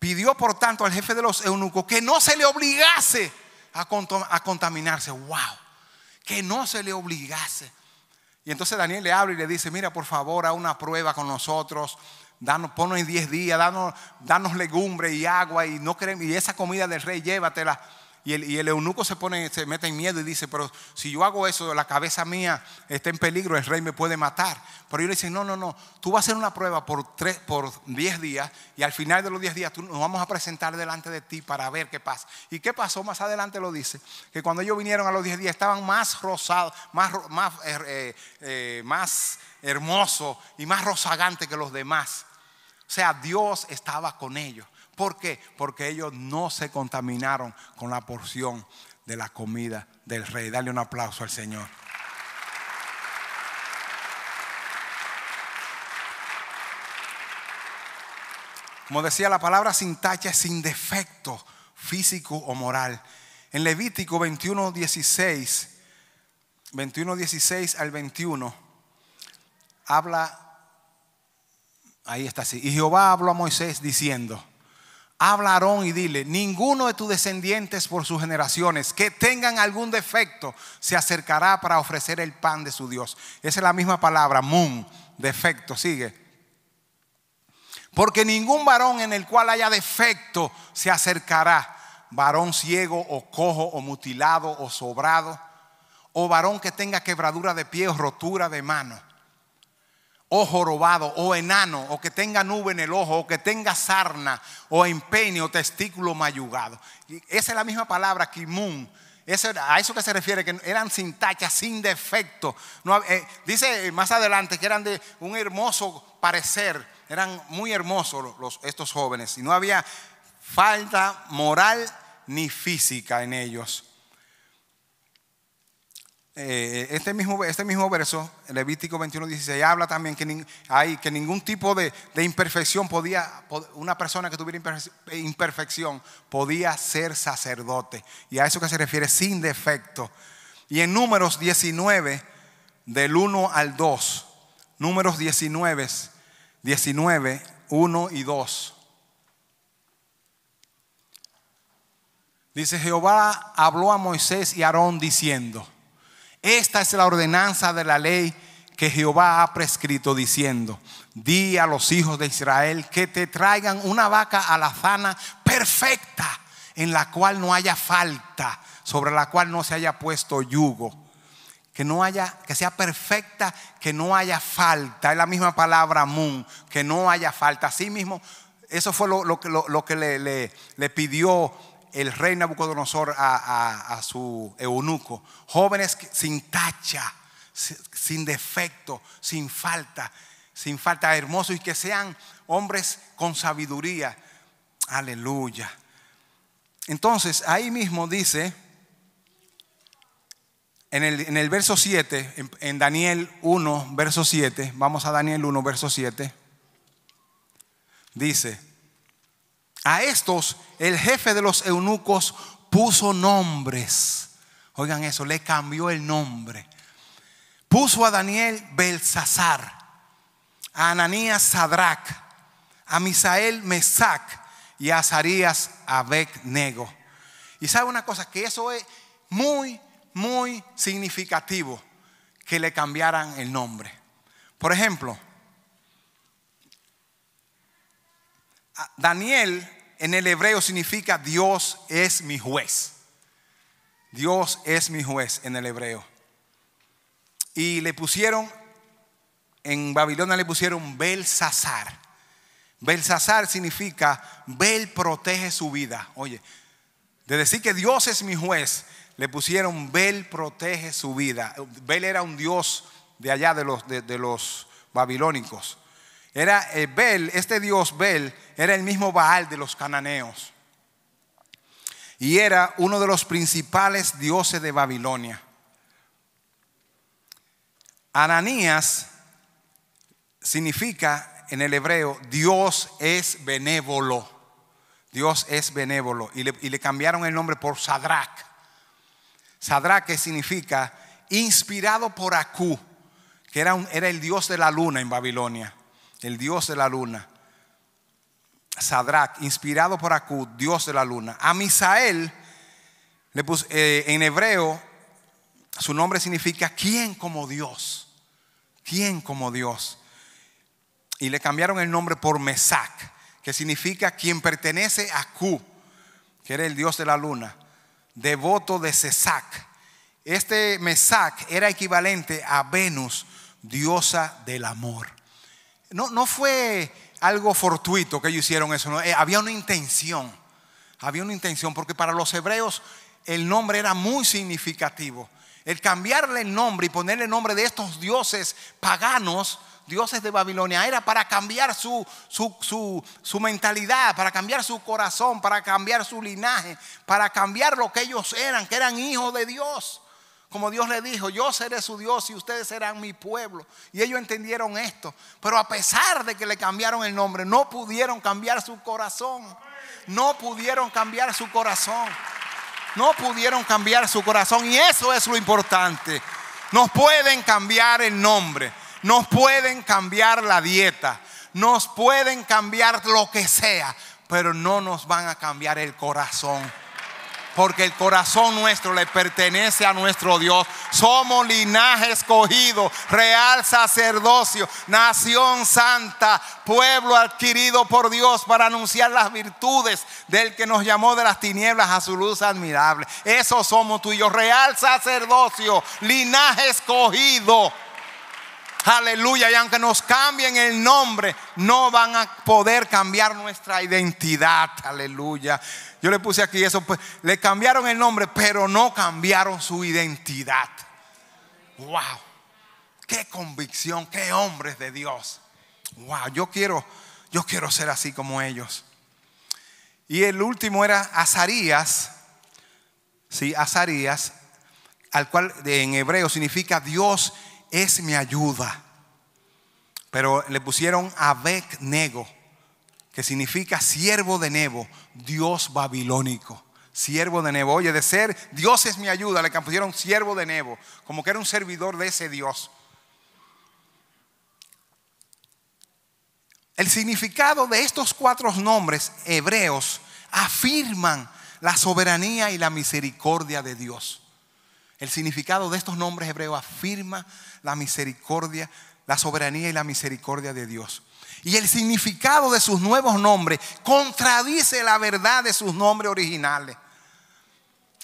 Pidió por tanto al jefe de los eunucos que no se le obligase a, contaminarse. ¡Wow! Que no se le obligase. Y entonces Daniel le habla y le dice, mira, por favor, a una prueba con nosotros. Danos, en 10 días, danos, danos legumbre y agua y, no y esa comida del rey llévatela. Y el, eunuco se pone, se mete en miedo y dice, pero si yo hago eso, la cabeza mía está en peligro, el rey me puede matar. Pero yo le dice, no, no, no, tú vas a hacer una prueba por, tres, por diez días y al final de los 10 días tú, nos vamos a presentar delante de ti para ver qué pasa. ¿Y qué pasó? Más adelante lo dice, que cuando ellos vinieron a los 10 días estaban más rosados, más, más, eh, eh, eh, más hermosos y más rozagantes que los demás. O sea, Dios estaba con ellos. ¿Por qué? Porque ellos no se contaminaron con la porción de la comida del rey. Dale un aplauso al Señor. Como decía la palabra sin tacha, es sin defecto físico o moral. En Levítico 21.16 16, 21, 16 al 21, habla, ahí está así. Y Jehová habló a Moisés diciendo, habla y dile, ninguno de tus descendientes por sus generaciones que tengan algún defecto se acercará para ofrecer el pan de su Dios. Esa es la misma palabra, mum, defecto, sigue. Porque ningún varón en el cual haya defecto se acercará, varón ciego o cojo o mutilado o sobrado, o varón que tenga quebradura de pie o rotura de mano o jorobado, o enano, o que tenga nube en el ojo, o que tenga sarna, o empeño, o testículo mayugado. esa es la misma palabra, kimun. Eso, a eso que se refiere, que eran sin tacha, sin defecto. No, eh, dice más adelante que eran de un hermoso parecer, eran muy hermosos estos jóvenes, y no había falta moral ni física en ellos. Eh, este, mismo, este mismo verso, Levítico 21, 16, habla también que, ningún tipo de, de, imperfección podía, una persona que tuviera imperfección podía ser sacerdote. Y a eso que se refiere, sin defecto. Y en números 19, del 1 al 2, números 19, 19, 1 y 2. Dice Jehová habló a Moisés y Aarón diciendo, esta es la ordenanza de la ley que Jehová ha prescrito diciendo, di a los hijos de Israel que te traigan una vaca alazana perfecta, en la cual no haya falta, sobre la cual no se haya puesto yugo. Que no haya, que sea perfecta, que no haya falta. Es la misma palabra mun, que no haya falta. Así mismo, eso fue lo, que le, le, le pidió el rey Nabucodonosor a, su eunuco, jóvenes sin tacha, sin defecto, sin falta, sin falta, hermosos y que sean hombres con sabiduría. Aleluya. Entonces, ahí mismo dice, en el, verso 7, en, en, Daniel 1, verso 7, vamos a Daniel 1, verso 7, dice, a estos el jefe de los eunucos puso nombres. Oigan eso, le cambió el nombre. Puso a Daniel Belsasar, a Ananías Sadrach, a Misael Mesac y a Azarías Abednego. Y sabe una cosa, que eso es muy, muy significativo que le cambiaran el nombre. Por ejemplo, Daniel en el hebreo significa Dios es mi juez. Dios es mi juez en el hebreo. Y le pusieron, en Babilonia le pusieron Belsasar. Belsasar significa Bel protege su vida. Oye, de decir que Dios es mi juez, le pusieron Bel protege su vida. Bel era un dios de allá de los, de los babilónicos. Era eh, Bel, este dios Bel, era el mismo Baal de los cananeos. Y era uno de los principales dioses de Babilonia. Ananías significa en el hebreo, Dios es benévolo. Dios es benévolo. Y le, cambiaron el nombre por Sadrach. Sadrach que significa inspirado por Acú, que era el dios de la luna en Babilonia el dios de la luna. Sadrach, inspirado por Acu, dios de la luna. A Misael, eh, en hebreo, su nombre significa ¿quién como Dios? ¿quién como Dios? Y le cambiaron el nombre por Mesac, que significa quien pertenece a Q, que era el dios de la luna, devoto de Sesac. Este Mesac era equivalente a Venus, diosa del amor no, no fue algo fortuito que ellos hicieron eso, no, eh, había una intención, había una intención, porque para los hebreos el nombre era muy significativo. El cambiarle el nombre y ponerle el nombre de estos dioses paganos, dioses de Babilonia, era para cambiar su, su, su, su, mentalidad, para cambiar su corazón, para cambiar su linaje, para cambiar lo que ellos eran, que eran hijos de Dios como Dios le dijo, yo seré su Dios y ustedes serán mi pueblo. Y ellos entendieron esto. Pero a pesar de que le cambiaron el nombre, no pudieron cambiar su corazón. No pudieron cambiar su corazón. No pudieron cambiar su corazón. Y eso es lo importante. Nos pueden cambiar el nombre. Nos pueden cambiar la dieta. Nos pueden cambiar lo que sea. Pero no nos van a cambiar el corazón porque el corazón nuestro le pertenece a nuestro Dios. Somos linaje escogido, real sacerdocio, nación santa, pueblo adquirido por Dios para anunciar las virtudes del que nos llamó de las tinieblas a su luz admirable. Eso somos tú real sacerdocio, linaje escogido. Aleluya, y aunque nos cambien el nombre, no van a poder cambiar nuestra identidad. Aleluya. Yo le puse aquí eso, pues le cambiaron el nombre, pero no cambiaron su identidad. ¡Wow! ¡Qué convicción! ¡Qué hombres de Dios! ¡Wow! Yo quiero, yo quiero ser así como ellos. Y el último era Azarías, ¿sí? Azarías, al cual en hebreo significa Dios es mi ayuda. Pero le pusieron Abednego que significa siervo de Nebo, Dios babilónico. Siervo de Nebo, oye, de ser Dios es mi ayuda, le pusieron siervo de Nebo, como que era un servidor de ese Dios. El significado de estos cuatro nombres hebreos afirman la soberanía y la misericordia de Dios. El significado de estos nombres hebreos afirma la misericordia, la soberanía y la misericordia de Dios y el significado de sus nuevos nombres contradice la verdad de sus nombres originales.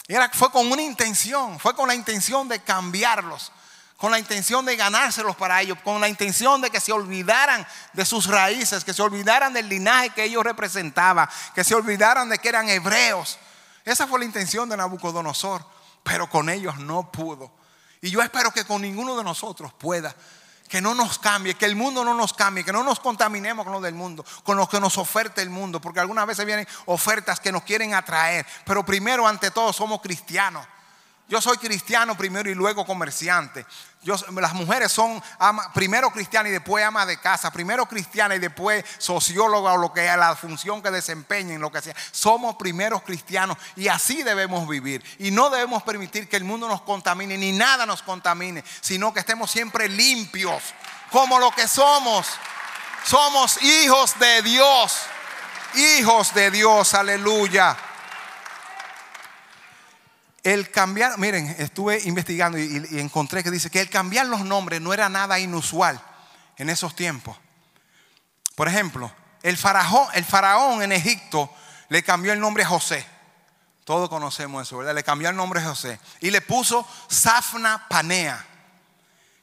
Era, fue con una intención, fue con la intención de cambiarlos, con la intención de ganárselos para ellos, con la intención de que se olvidaran de sus raíces, que se olvidaran del linaje que ellos representaban, que se olvidaran de que eran hebreos. Esa fue la intención de Nabucodonosor, pero con ellos no pudo. Y yo espero que con ninguno de nosotros pueda que no nos cambie, que el mundo no nos cambie, que no nos contaminemos con lo del mundo, con lo que nos oferta el mundo, porque algunas veces vienen ofertas que nos quieren atraer, pero primero ante todo somos cristianos yo soy cristiano primero y luego comerciante. las mujeres son primero cristiana y después ama de casa, primero cristiana y después socióloga o lo que la función que desempeñen, lo que sea. Somos primeros cristianos y así debemos vivir. Y no debemos permitir que el mundo nos contamine, ni nada nos contamine, sino que estemos siempre limpios, como lo que somos. Somos hijos de Dios, hijos de Dios, aleluya. El cambiar, miren, estuve investigando y, encontré que dice que el cambiar los nombres no era nada inusual en esos tiempos. Por ejemplo, el faraón, en Egipto le cambió el nombre a José. Todos conocemos eso, ¿verdad? Le cambió el nombre a José. Y le puso Safna Panea,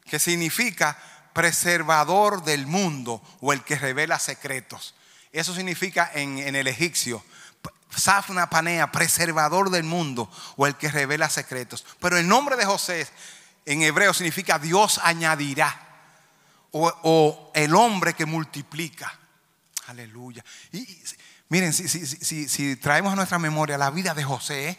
que significa preservador del mundo o el que revela secretos. Eso significa en, en el egipcio Safna Panea, preservador del mundo o el que revela secretos. Pero el nombre de José en hebreo significa Dios añadirá o, el hombre que multiplica. Aleluya. Y, miren, si, traemos a nuestra memoria la vida de José, ¿eh?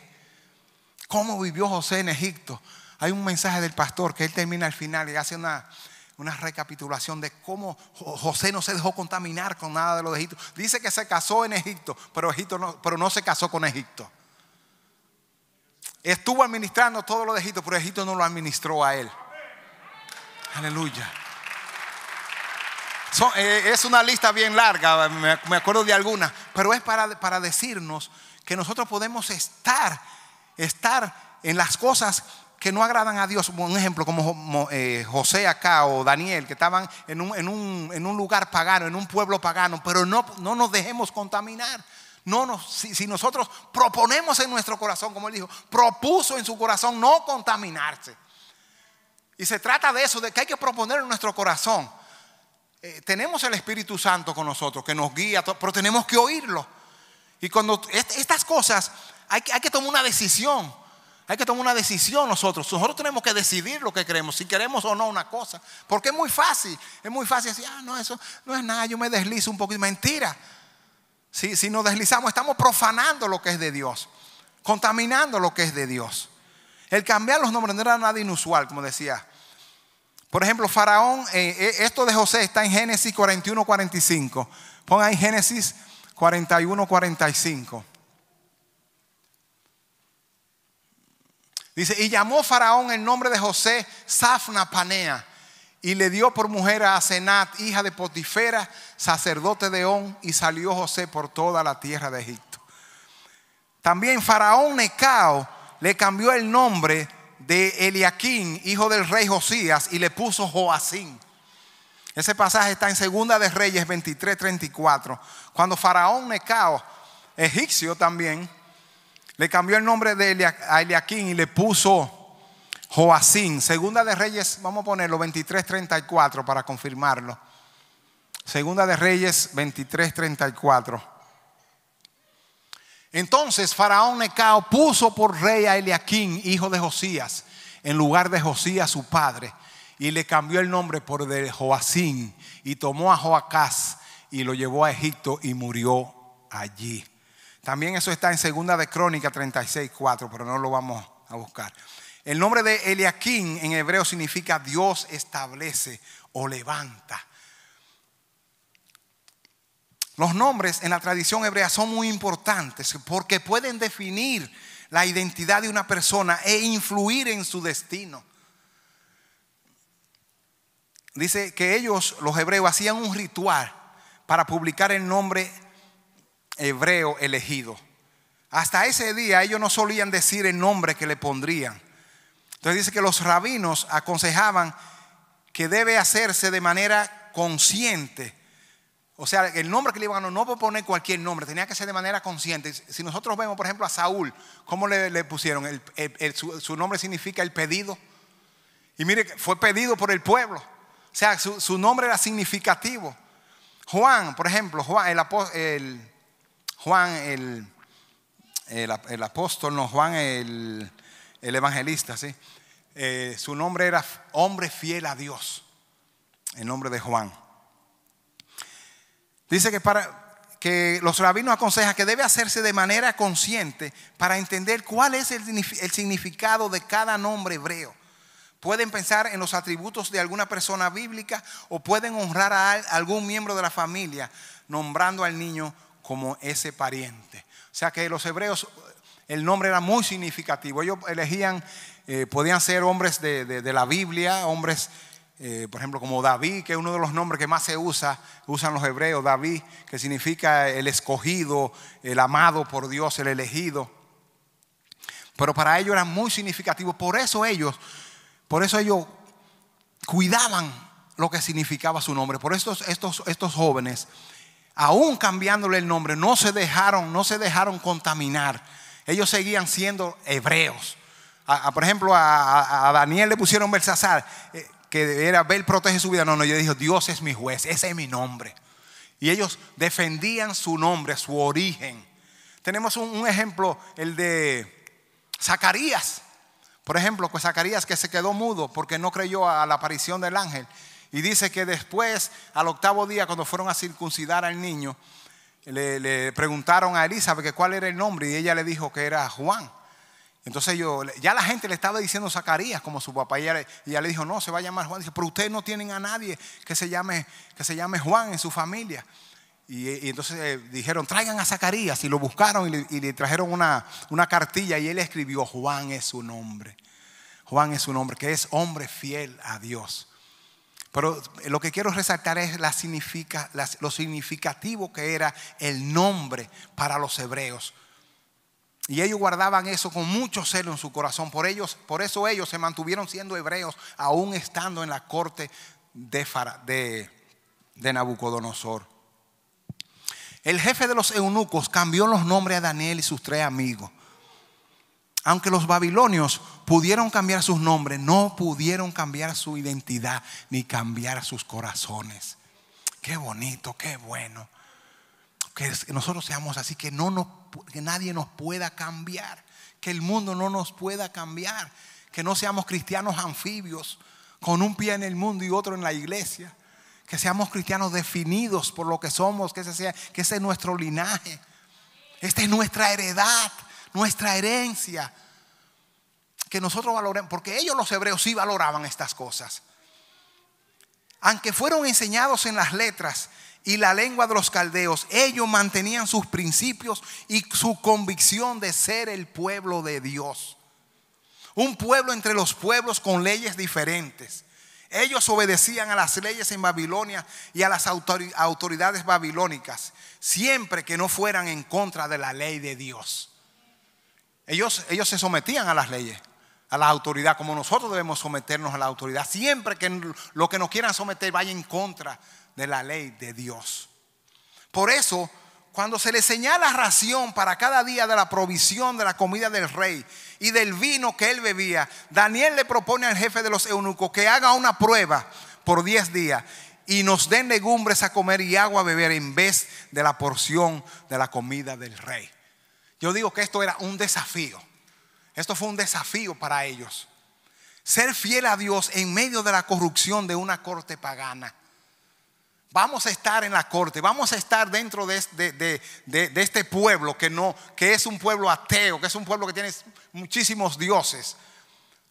cómo vivió José en Egipto. Hay un mensaje del pastor que él termina al final y hace una, una recapitulación de cómo José no se dejó contaminar con nada de lo de Egipto. Dice que se casó en Egipto, pero, Egipto no, pero no se casó con Egipto. Estuvo administrando todo lo de Egipto, pero Egipto no lo administró a él. Aleluya. Eh, es una lista bien larga, me, acuerdo de alguna. pero es para, para decirnos que nosotros podemos estar, estar en las cosas que no agradan a Dios, un ejemplo como eh, José acá o Daniel, que estaban en un, lugar pagano, en un pueblo pagano, pero no, no nos dejemos contaminar. No si, nosotros proponemos en nuestro corazón, como él dijo, propuso en su corazón no contaminarse. Y se trata de eso, de que hay que proponer en nuestro corazón. Eh, tenemos el Espíritu Santo con nosotros, que nos guía, pero tenemos que oírlo. Y cuando estas cosas, hay, hay que tomar una decisión. Hay que tomar una decisión nosotros. Nosotros tenemos que decidir lo que queremos, si queremos o no una cosa. Porque es muy fácil, es muy fácil decir, ah, no, eso no es nada, yo me deslizo un poquito. Mentira. Si, si nos deslizamos, estamos profanando lo que es de Dios, contaminando lo que es de Dios. El cambiar los nombres no era nada inusual, como decía. Por ejemplo, Faraón, eh, eh, esto de José está en Génesis 41, 45. Pon ahí Génesis 41, 45. Dice, y llamó Faraón el nombre de José Safna Panea y le dio por mujer a Asenat, hija de Potifera, sacerdote de On, y salió José por toda la tierra de Egipto. También Faraón Necao le cambió el nombre de Eliaquín, hijo del rey Josías, y le puso Joacín. Ese pasaje está en Segunda de Reyes 23, 34. Cuando Faraón Necao, egipcio también, le cambió el nombre de a y le puso Joacín. Segunda de Reyes, vamos a ponerlo 23:34 para confirmarlo. Segunda de Reyes 23:34. Entonces Faraón Necao puso por rey a Eliaquín, hijo de Josías, en lugar de Josías su padre, y le cambió el nombre por de Joacín, y tomó a Joacás y lo llevó a Egipto y murió allí. También eso está en Segunda de Crónica 36, 4, pero no lo vamos a buscar. El nombre de Eliakim en hebreo significa Dios establece o levanta. Los nombres en la tradición hebrea son muy importantes porque pueden definir la identidad de una persona e influir en su destino. Dice que ellos, los hebreos, hacían un ritual para publicar el nombre hebreo elegido. Hasta ese día ellos no solían decir el nombre que le pondrían. Entonces dice que los rabinos aconsejaban que debe hacerse de manera consciente. O sea, el nombre que le iban a no puedo poner cualquier nombre, tenía que ser de manera consciente. Si nosotros vemos, por ejemplo, a Saúl, ¿cómo le, pusieron? su, nombre significa el pedido. Y mire, fue pedido por el pueblo. O sea, su, su nombre era significativo. Juan, por ejemplo, Juan, el apóstol Juan el, el, apóstol, no, Juan el, evangelista, eh, su nombre era hombre fiel a Dios, el nombre de Juan. Dice que, para, que los rabinos aconsejan que debe hacerse de manera consciente para entender cuál es el, el significado de cada nombre hebreo. Pueden pensar en los atributos de alguna persona bíblica o pueden honrar a algún miembro de la familia nombrando al niño como ese pariente. O sea que los hebreos, el nombre era muy significativo. Ellos elegían, eh, podían ser hombres de, la Biblia, hombres, eh, por ejemplo, como David, que es uno de los nombres que más se usa, usan los hebreos, David, que significa el escogido, el amado por Dios, el elegido. Pero para ellos era muy significativo. Por eso ellos, por eso ellos cuidaban lo que significaba su nombre. Por estos, estos, estos jóvenes aún cambiándole el nombre, no se dejaron, no se dejaron contaminar. Ellos seguían siendo hebreos. por ejemplo, a, Daniel le pusieron Belsasar, eh, que era Bel protege su vida. No, no, yo dijo, Dios es mi juez, ese es mi nombre. Y ellos defendían su nombre, su origen. Tenemos un, un ejemplo, el de Zacarías. Por ejemplo, pues Zacarías que se quedó mudo porque no creyó a la aparición del ángel. Y dice que después, al octavo día, cuando fueron a circuncidar al niño, le, preguntaron a Elizabeth que cuál era el nombre y ella le dijo que era Juan. Entonces yo, ya la gente le estaba diciendo Zacarías como su papá y ella, le, dijo, no, se va a llamar Juan. Dice, pero ustedes no tienen a nadie que se llame, que se llame Juan en su familia. Y, entonces eh, dijeron, traigan a Zacarías y lo buscaron y le, trajeron una, una, cartilla y él escribió, Juan es su nombre. Juan es su nombre, que es hombre fiel a Dios. Pero lo que quiero resaltar es lo significativo que era el nombre para los hebreos. Y ellos guardaban eso con mucho celo en su corazón. Por, ellos, por eso ellos se mantuvieron siendo hebreos, aún estando en la corte de, de, de Nabucodonosor. El jefe de los eunucos cambió los nombres a Daniel y sus tres amigos aunque los babilonios pudieron cambiar sus nombres, no pudieron cambiar su identidad ni cambiar sus corazones. Qué bonito, qué bueno. Que nosotros seamos así, que, no nadie nos pueda cambiar, que el mundo no nos pueda cambiar, que no seamos cristianos anfibios, con un pie en el mundo y otro en la iglesia, que seamos cristianos definidos por lo que somos, que ese, que ese es nuestro linaje, esta es nuestra heredad nuestra herencia. Que nosotros valoremos, porque ellos los hebreos sí valoraban estas cosas. Aunque fueron enseñados en las letras y la lengua de los caldeos, ellos mantenían sus principios y su convicción de ser el pueblo de Dios. Un pueblo entre los pueblos con leyes diferentes. Ellos obedecían a las leyes en Babilonia y a las autoridades babilónicas, siempre que no fueran en contra de la ley de Dios. Ellos, ellos se sometían a las leyes, a la autoridad, como nosotros debemos someternos a la autoridad. Siempre que lo que nos quieran someter vaya en contra de la ley de Dios. Por eso, cuando se le señala ración para cada día de la provisión de la comida del rey y del vino que él bebía, Daniel le propone al jefe de los eunucos que haga una prueba por 10 días y nos den legumbres a comer y agua a beber en vez de la porción de la comida del rey. Yo digo que esto era un desafío. Esto fue un desafío para ellos. Ser fiel a Dios en medio de la corrupción de una corte pagana. Vamos a estar en la corte, vamos a estar dentro de, este pueblo que no, que es un pueblo ateo, que es un pueblo que tiene muchísimos dioses,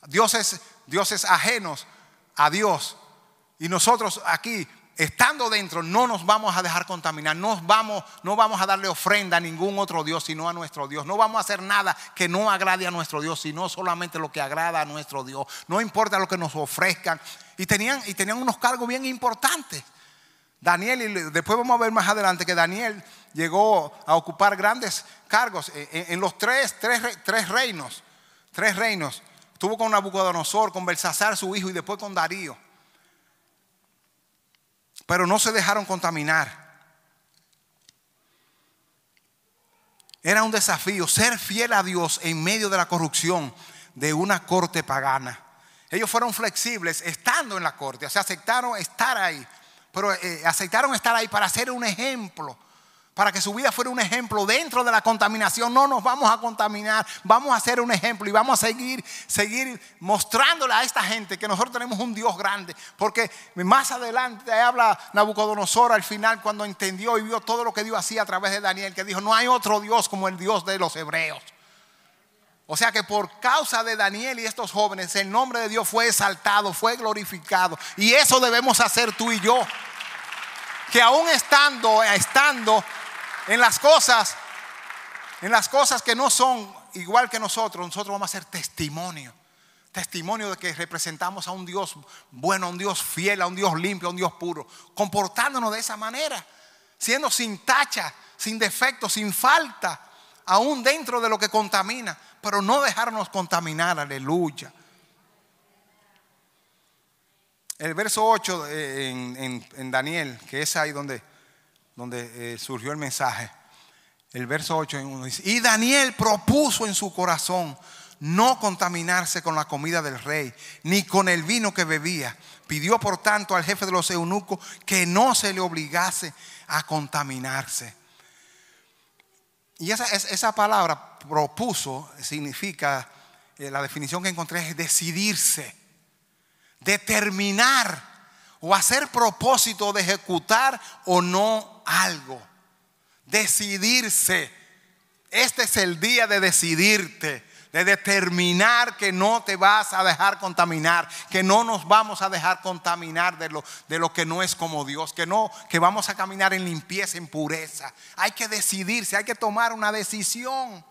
dioses, dioses ajenos a Dios. Y nosotros aquí estando dentro, no nos vamos a dejar contaminar, vamos, no vamos a darle ofrenda a ningún otro Dios sino a nuestro Dios. No vamos a hacer nada que no agrade a nuestro Dios, sino solamente lo que agrada a nuestro Dios. No importa lo que nos ofrezcan. Y tenían, y tenían unos cargos bien importantes. Daniel, y después vamos a ver más adelante que Daniel llegó a ocupar grandes cargos en, los tres, reinos. Tres reinos. Estuvo con Nabucodonosor, con Belsasar, su hijo, y después con Darío pero no se dejaron contaminar. Era un desafío ser fiel a Dios en medio de la corrupción de una corte pagana. Ellos fueron flexibles estando en la corte, o aceptaron estar ahí, pero eh, aceptaron estar ahí para ser un ejemplo para que su vida fuera un ejemplo dentro de la contaminación. No nos vamos a contaminar, vamos a ser un ejemplo y vamos a seguir, seguir mostrándole a esta gente que nosotros tenemos un Dios grande. Porque más adelante habla Nabucodonosor al final cuando entendió y vio todo lo que Dios hacía a través de Daniel, que dijo, no hay otro Dios como el Dios de los hebreos. O sea que por causa de Daniel y estos jóvenes, el nombre de Dios fue exaltado, fue glorificado. Y eso debemos hacer tú y yo. Que aún estando, estando en las cosas, en las cosas que no son igual que nosotros, nosotros vamos a ser testimonio. Testimonio de que representamos a un Dios bueno, a un Dios fiel, a un Dios limpio, a un Dios puro. Comportándonos de esa manera, siendo sin tacha, sin defecto, sin falta, aún dentro de lo que contamina, pero no dejarnos contaminar, aleluya. El verso 8 eh, en Daniel, que es ahí donde donde eh, surgió el mensaje. El verso 8 en 1 dice, y Daniel propuso en su corazón no contaminarse con la comida del rey, ni con el vino que bebía. Pidió por tanto al jefe de los eunucos que no se le obligase a contaminarse. Y esa, esa palabra propuso significa, eh, la definición que encontré es decidirse, determinar o hacer propósito de ejecutar o no algo. Decidirse. Este es el día de decidirte, de determinar que no te vas a dejar contaminar, que no nos vamos a dejar contaminar de lo, de lo que no es como Dios, que no, que vamos a caminar en limpieza, en pureza. Hay que decidirse, hay que tomar una decisión.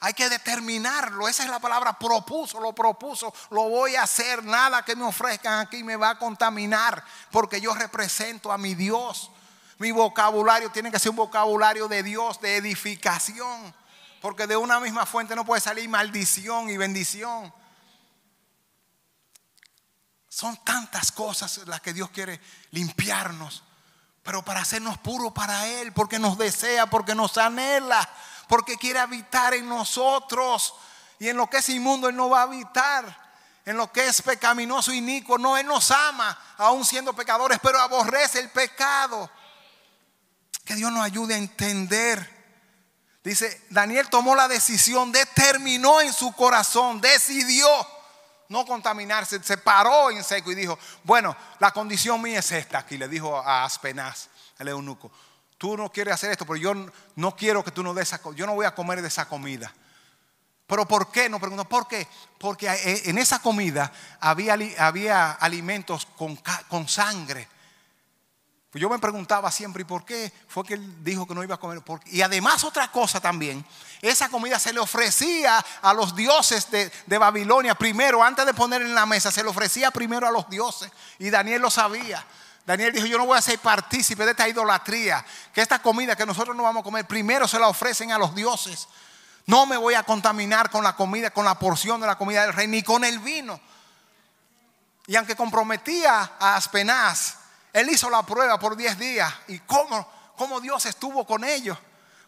Hay que determinarlo. Esa es la palabra propuso, lo propuso, lo voy a hacer. Nada que me ofrezcan aquí me va a contaminar porque yo represento a mi Dios. Mi vocabulario tiene que ser un vocabulario de Dios, de edificación. Porque de una misma fuente no puede salir maldición y bendición. Son tantas cosas las que Dios quiere limpiarnos, pero para hacernos puros para Él, porque nos desea, porque nos anhela, porque quiere habitar en nosotros. Y en lo que es inmundo Él no va a habitar. En lo que es pecaminoso y nico, no, Él nos ama, aún siendo pecadores, pero aborrece el pecado. Que Dios nos ayude a entender. Dice, Daniel tomó la decisión, determinó en su corazón, decidió no contaminarse, se paró en seco y dijo, bueno, la condición mía es esta aquí, le dijo a Aspenaz, el eunuco, tú no quieres hacer esto, pero yo no quiero que tú no des yo no voy a comer de esa comida. Pero ¿por qué? No pregunto, ¿por qué? Porque eh, en esa comida había, había alimentos con sangre pues yo me preguntaba siempre, ¿y por qué fue que él dijo que no iba a comer? Y además otra cosa también, esa comida se le ofrecía a los dioses de, de Babilonia primero, antes de poner en la mesa, se le ofrecía primero a los dioses. Y Daniel lo sabía. Daniel dijo, yo no voy a ser partícipe de esta idolatría, que esta comida que nosotros no vamos a comer, primero se la ofrecen a los dioses. No me voy a contaminar con la comida, con la porción de la comida del rey, ni con el vino. Y aunque comprometía a Aspenaz, él hizo la prueba por 10 días y cómo, Dios estuvo con ellos.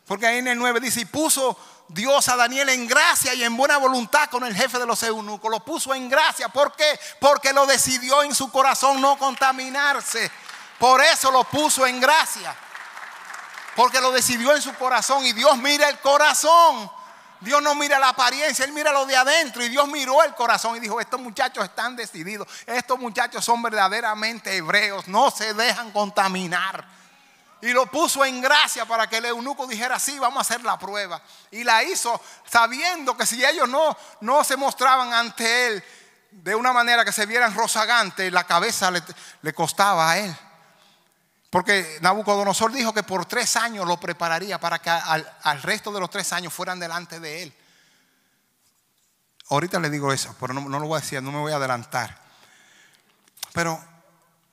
Porque ahí en el 9 dice, y puso Dios a Daniel en gracia y en buena voluntad con el jefe de los eunucos. Lo puso en gracia. ¿Por qué? Porque lo decidió en su corazón no contaminarse. Por eso lo puso en gracia. Porque lo decidió en su corazón. Y Dios mira el corazón. Dios no mira la apariencia, Él mira lo de adentro. Y Dios miró el corazón y dijo, estos muchachos están decididos, estos muchachos son verdaderamente hebreos, no se dejan contaminar. Y lo puso en gracia para que el eunuco dijera, sí, vamos a hacer la prueba. Y la hizo sabiendo que si ellos no, no se mostraban ante Él de una manera que se vieran rozagantes la cabeza le costaba a Él. Porque Nabucodonosor dijo que por tres años lo prepararía para que al, resto de los tres años fueran delante de él. Ahorita le digo eso, pero no, lo voy a decir, no me voy a adelantar. Pero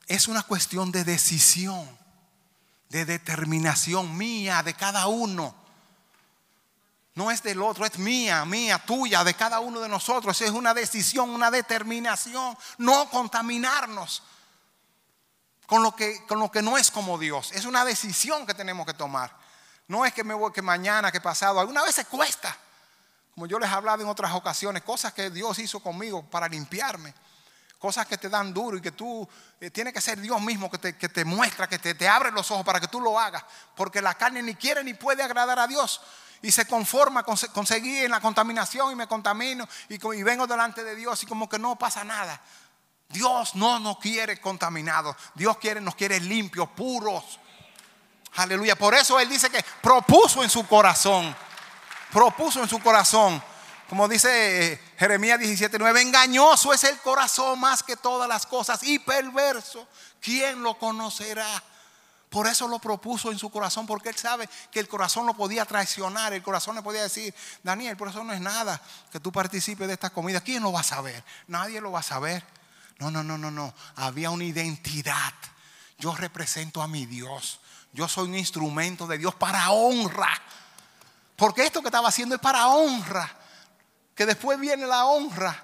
es una cuestión de decisión, de determinación mía, de cada uno. No es del otro, es mía, mía, tuya, de cada uno de nosotros. Es una decisión, una determinación, no contaminarnos con lo que, con lo que no es como Dios. Es una decisión que tenemos que tomar. No es que me voy, que mañana, que pasado. Alguna vez se cuesta. Como yo les he hablado en otras ocasiones, cosas que Dios hizo conmigo para limpiarme. Cosas que te dan duro y que tú, eh, tiene que ser Dios mismo que te, que te muestra, que te, abre los ojos para que tú lo hagas. Porque la carne ni quiere ni puede agradar a Dios y se conforma con seguir en la contaminación y me contamino y, y, vengo delante de Dios y como que no pasa nada. Dios no nos quiere contaminados. Dios quiere, nos quiere limpios, puros. Aleluya. Por eso Él dice que propuso en su corazón. Propuso en su corazón. Como dice eh, Jeremías 17:9, engañoso es el corazón más que todas las cosas y perverso. ¿Quién lo conocerá? Por eso lo propuso en su corazón, porque él sabe que el corazón lo podía traicionar, el corazón le podía decir, Daniel, por eso no es nada que tú participes de esta comida. ¿Quién lo va a saber? Nadie lo va a saber. No, no, no, no, no. Había una identidad. Yo represento a mi Dios. Yo soy un instrumento de Dios para honra. Porque esto que estaba haciendo es para honra. Que después viene la honra.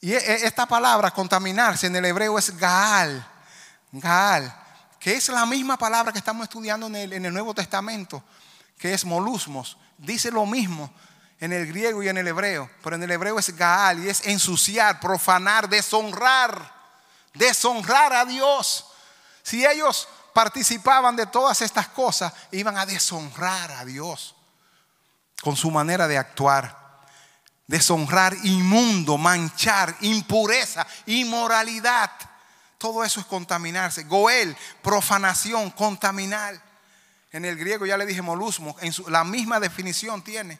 Y e, e, esta palabra, contaminarse, en el hebreo es Gaal. Gaal. Que es la misma palabra que estamos estudiando en el, en el Nuevo Testamento. Que es molusmos. Dice lo mismo en el griego y en el hebreo, pero en el hebreo es Gaal y es ensuciar, profanar, deshonrar, deshonrar a Dios. Si ellos participaban de todas estas cosas, iban a deshonrar a Dios con su manera de actuar. Deshonrar, inmundo, manchar, impureza, inmoralidad. Todo eso es contaminarse. Goel, profanación, contaminar. En el griego ya le dije molusmo, en la misma definición tiene.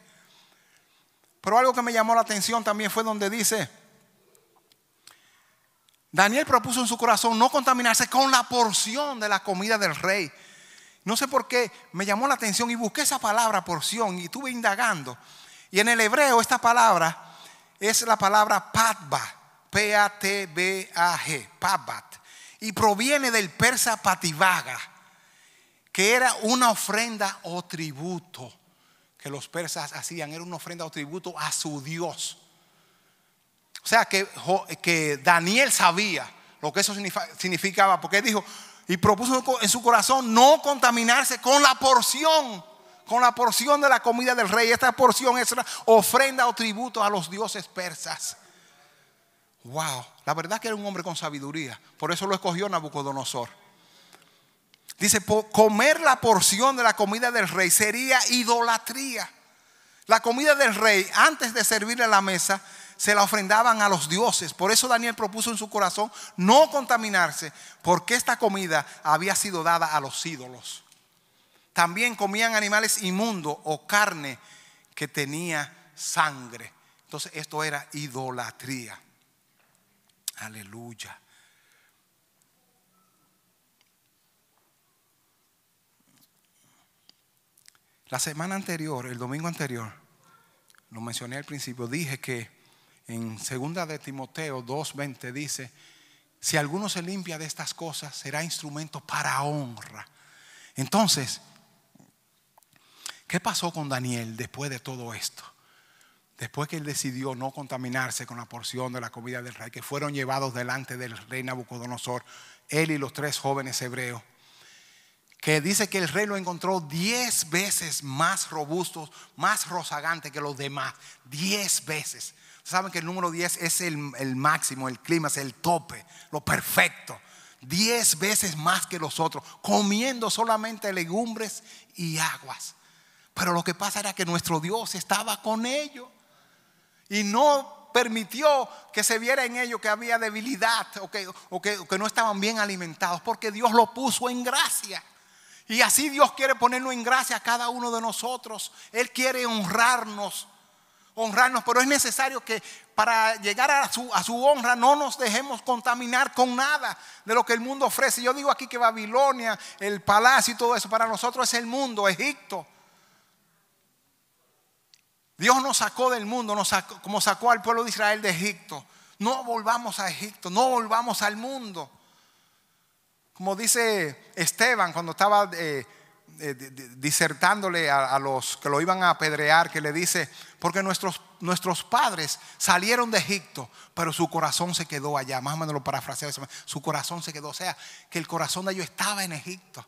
Pero algo que me llamó la atención también fue donde dice, Daniel propuso en su corazón no contaminarse con la porción de la comida del rey. No sé por qué me llamó la atención y busqué esa palabra porción y estuve indagando. Y en el hebreo esta palabra es la palabra patba, P-A-T-B-A-G, patbat. Y proviene del persa pativaga, que era una ofrenda o tributo que los persas hacían era una ofrenda o tributo a su Dios. O sea que, que Daniel sabía lo que eso significaba, porque dijo, y propuso en su corazón no contaminarse con la porción, con la porción de la comida del rey. Esta porción es una ofrenda o tributo a los dioses persas. Wow, la verdad que era un hombre con sabiduría, por eso lo escogió Nabucodonosor. Dice, comer la porción de la comida del rey sería idolatría. La comida del rey, antes de servirle a la mesa, se la ofrendaban a los dioses. Por eso Daniel propuso en su corazón no contaminarse, porque esta comida había sido dada a los ídolos. También comían animales inmundos o carne que tenía sangre. Entonces esto era idolatría. Aleluya. La semana anterior, el domingo anterior, lo mencioné al principio, dije que en segunda de Timoteo 2:20 dice, si alguno se limpia de estas cosas, será instrumento para honra. Entonces, ¿qué pasó con Daniel después de todo esto? Después que él decidió no contaminarse con la porción de la comida del rey, que fueron llevados delante del rey Nabucodonosor, él y los tres jóvenes hebreos que dice que el rey lo encontró diez veces más robusto, más rozagante que los demás. Diez veces. Saben que el número 10 es el, máximo, el clima, es el tope, lo perfecto. Diez veces más que los otros, comiendo solamente legumbres y aguas. Pero lo que pasa era que nuestro Dios estaba con ellos y no permitió que se viera en ellos que había debilidad o que no estaban bien alimentados, porque Dios lo puso en gracia. Y así Dios quiere ponernos en gracia a cada uno de nosotros. Él quiere honrarnos, honrarnos, pero es necesario que para llegar a su, honra no nos dejemos contaminar con nada de lo que el mundo ofrece. Yo digo aquí que Babilonia, el palacio y todo eso, para nosotros es el mundo, Egipto. Dios nos sacó del mundo, nos como sacó al pueblo de Israel de Egipto. No volvamos a Egipto, no volvamos al mundo. Como dice Esteban cuando estaba eh, eh, disertándole a, los que lo iban a apedrear, que le dice, porque nuestros, nuestros padres salieron de Egipto, pero su corazón se quedó allá. Más o menos lo parafraseo, su corazón se quedó. O sea, que el corazón de ellos estaba en Egipto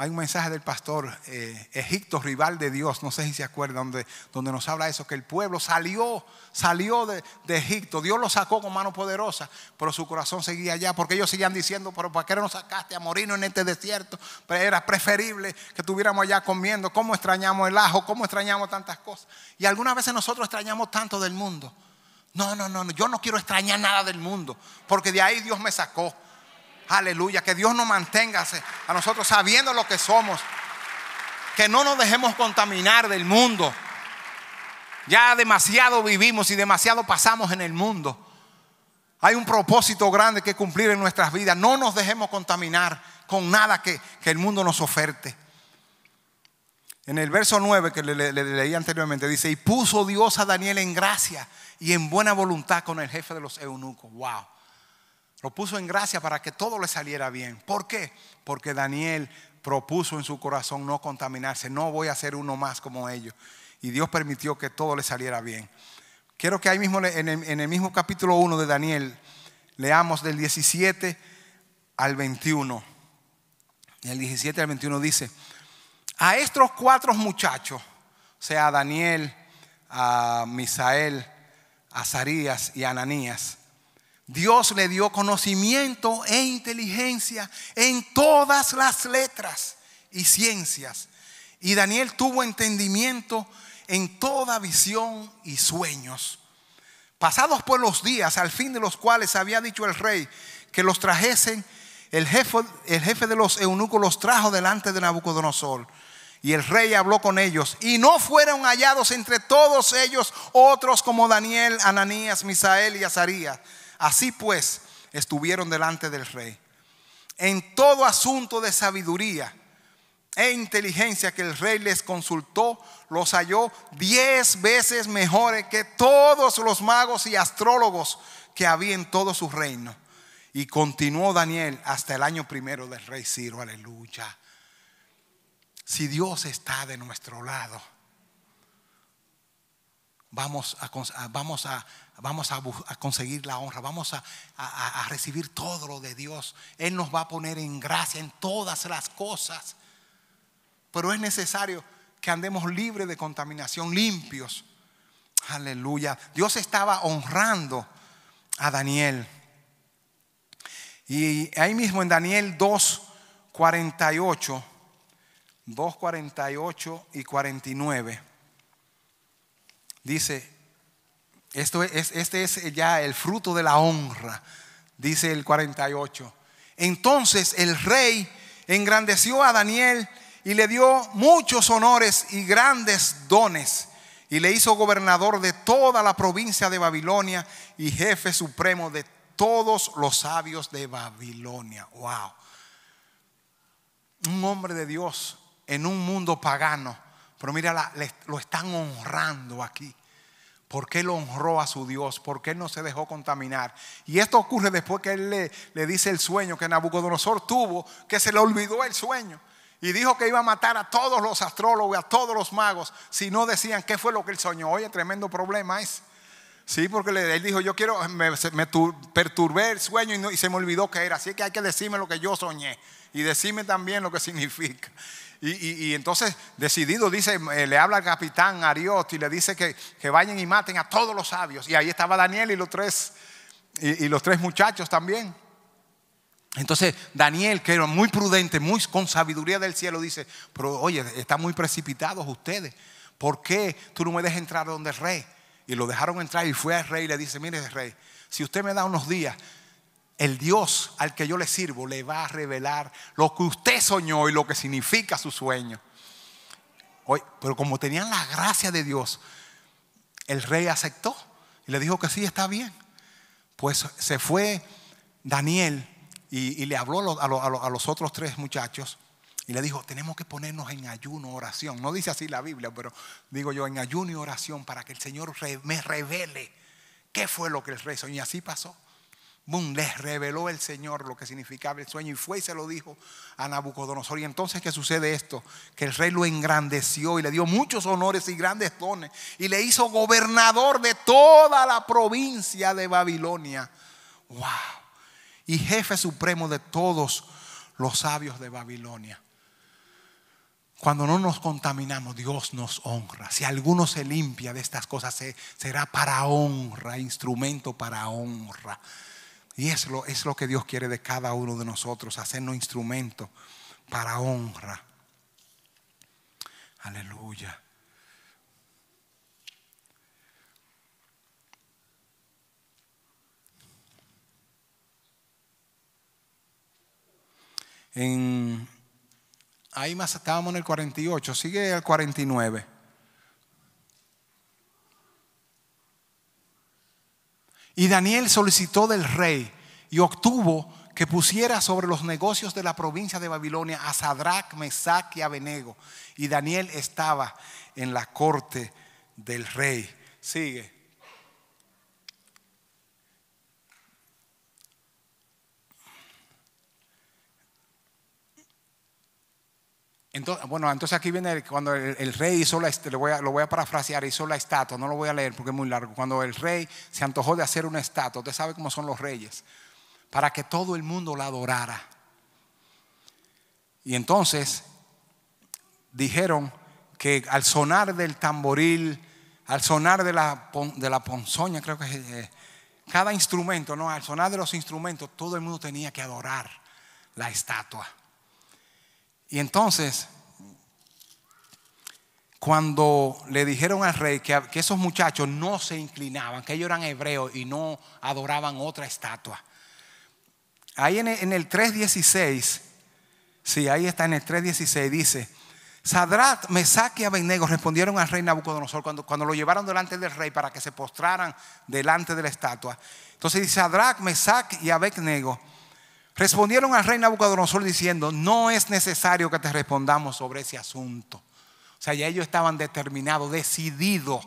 hay un mensaje del pastor eh, Egipto, rival de Dios, no sé si se acuerda, donde, donde nos habla eso, que el pueblo salió, salió de, Egipto, Dios lo sacó con mano poderosa, pero su corazón seguía allá, porque ellos seguían diciendo, pero ¿para qué nos sacaste a morirnos en este desierto? Pero era preferible que estuviéramos allá comiendo, ¿cómo extrañamos el ajo? ¿Cómo extrañamos tantas cosas? Y algunas veces nosotros extrañamos tanto del mundo. No, no, no, no, yo no quiero extrañar nada del mundo, porque de ahí Dios me sacó. Aleluya. Que Dios nos mantenga eh, a nosotros sabiendo lo que somos. Que no nos dejemos contaminar del mundo. Ya demasiado vivimos y demasiado pasamos en el mundo. Hay un propósito grande que cumplir en nuestras vidas. No nos dejemos contaminar con nada que, el mundo nos oferte. En el verso 9 que le, le, leí anteriormente dice, y puso Dios a Daniel en gracia y en buena voluntad con el jefe de los eunucos. Wow. Lo puso en gracia para que todo le saliera bien. ¿Por qué? Porque Daniel propuso en su corazón no contaminarse, no voy a ser uno más como ellos. Y Dios permitió que todo le saliera bien. Quiero que ahí mismo, en el, en el mismo capítulo 1 de Daniel, leamos del 17 al 21. Y el 17 al 21 dice, a estos cuatro muchachos, o sea, a Daniel, a Misael, a Sarías y a Ananías, Dios le dio conocimiento e inteligencia en todas las letras y ciencias. Y Daniel tuvo entendimiento en toda visión y sueños. Pasados por los días, al fin de los cuales había dicho el rey que los trajesen, el jefe, el jefe de los eunucos los trajo delante de Nabucodonosor. Y el rey habló con ellos. Y no fueron hallados entre todos ellos otros como Daniel, Ananías, Misael y Azarías Así pues, estuvieron delante del rey. En todo asunto de sabiduría e inteligencia que el rey les consultó, los halló diez veces mejores que todos los magos y astrólogos que había en todo su reino. Y continuó Daniel hasta el año primero del rey Ciro. Aleluya. Si Dios está de nuestro lado, vamos a, vamos a vamos a, conseguir la honra, vamos a, a recibir todo lo de Dios. Él nos va a poner en gracia en todas las cosas. Pero es necesario que andemos libres de contaminación, limpios. Aleluya. Dios estaba honrando a Daniel. Y ahí mismo en Daniel 2:48, 48, 2, y 49, dice, esto es, este es ya el fruto de la honra, dice el 48. Entonces el rey engrandeció a Daniel y le dio muchos honores y grandes dones y le hizo gobernador de toda la provincia de Babilonia y jefe supremo de todos los sabios de Babilonia. Wow. Un hombre de Dios en un mundo pagano. Pero mira, lo están honrando aquí qué él honró a su Dios, porque él no se dejó contaminar. Y esto ocurre después que él le, le, dice el sueño que Nabucodonosor tuvo, que se le olvidó el sueño. Y dijo que iba a matar a todos los astrólogos, a todos los magos, si no decían qué fue lo que él soñó. Oye, tremendo problema es. Sí, porque él dijo, yo quiero, me, me perturbé el sueño y, se me olvidó qué era. Así que hay que decirme lo que yo soñé y decirme también lo que significa. Y, entonces decidido, dice, eh, le habla al capitán Ariot y le dice que, vayan y maten a todos los sabios. Y ahí estaba Daniel y los tres, y, los tres muchachos también. Entonces Daniel, que era muy prudente, muy con sabiduría del cielo, dice, pero oye, están muy precipitados ustedes. ¿Por qué tú no me dejas entrar donde el rey? Y lo dejaron entrar y fue al rey y le dice, mire rey, si usted me da unos días, el Dios al que yo le sirvo le va a revelar lo que usted soñó y lo que significa su sueño. Hoy, pero como tenían la gracia de Dios, el rey aceptó y le dijo que sí, está bien. Pues se fue Daniel y, le habló a, a los otros tres muchachos y le dijo, tenemos que ponernos en ayuno, oración. No dice así la Biblia, pero digo yo, en ayuno y oración para que el Señor me revele qué fue lo que el rey soñó. Y así pasó les reveló el Señor lo que significaba el sueño y fue y se lo dijo a Nabucodonosor. Y entonces, ¿qué sucede esto? Que el rey lo engrandeció y le dio muchos honores y grandes dones y le hizo gobernador de toda la provincia de Babilonia. ¡Wow! Y jefe supremo de todos los sabios de Babilonia. Cuando no nos contaminamos, Dios nos honra. Si alguno se limpia de estas cosas, será para honra, instrumento para honra. Y es lo, es lo que Dios quiere de cada uno de nosotros, hacernos instrumento para honra. Aleluya. ahí más estábamos en el 48, sigue el 49. Y Daniel solicitó del rey y obtuvo que pusiera sobre los negocios de la provincia de Babilonia a Sadrach, Mesach y Abenego. Y Daniel estaba en la corte del rey. Sigue. Entonces, bueno, entonces aquí viene cuando el, rey hizo la lo voy, a, lo voy a parafrasear, hizo la estatua, no lo voy a leer porque es muy largo. Cuando el rey se antojó de hacer una estatua, usted sabe cómo son los reyes, para que todo el mundo la adorara. Y entonces dijeron que al sonar del tamboril, al sonar de la, ponzoña, creo que eh, cada instrumento, no, al sonar de los instrumentos, todo el mundo tenía que adorar la estatua. Y entonces, cuando le dijeron al rey que, esos muchachos no se inclinaban, que ellos eran hebreos y no adoraban otra estatua. Ahí en el, 3.16, sí, ahí está en el 3.16, dice, Sadrat, Mesaque y Abednego respondieron al rey Nabucodonosor cuando, cuando, lo llevaron delante del rey para que se postraran delante de la estatua. Entonces dice Sadrach, Mesaque y Abednego Respondieron al rey Nabucodonosor diciendo, no es necesario que te respondamos sobre ese asunto. O sea, ya ellos estaban determinados, decididos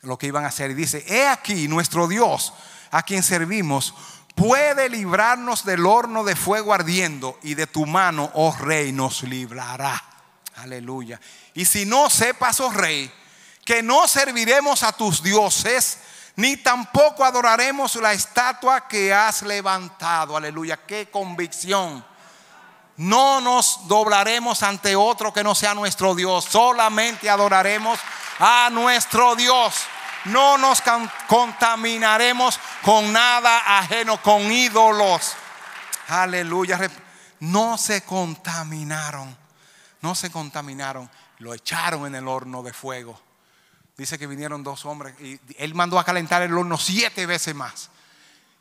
lo que iban a hacer. Y dice, he aquí nuestro Dios a quien servimos puede librarnos del horno de fuego ardiendo y de tu mano, oh rey, nos librará. Aleluya. Y si no sepas, oh rey, que no serviremos a tus dioses, ni tampoco adoraremos la estatua que has levantado. Aleluya, qué convicción. No nos doblaremos ante otro que no sea nuestro Dios. Solamente adoraremos a nuestro Dios. No nos contaminaremos con nada ajeno, con ídolos. Aleluya. No se contaminaron. No se contaminaron. Lo echaron en el horno de fuego. Dice que vinieron dos hombres y él mandó a calentar el horno siete veces más.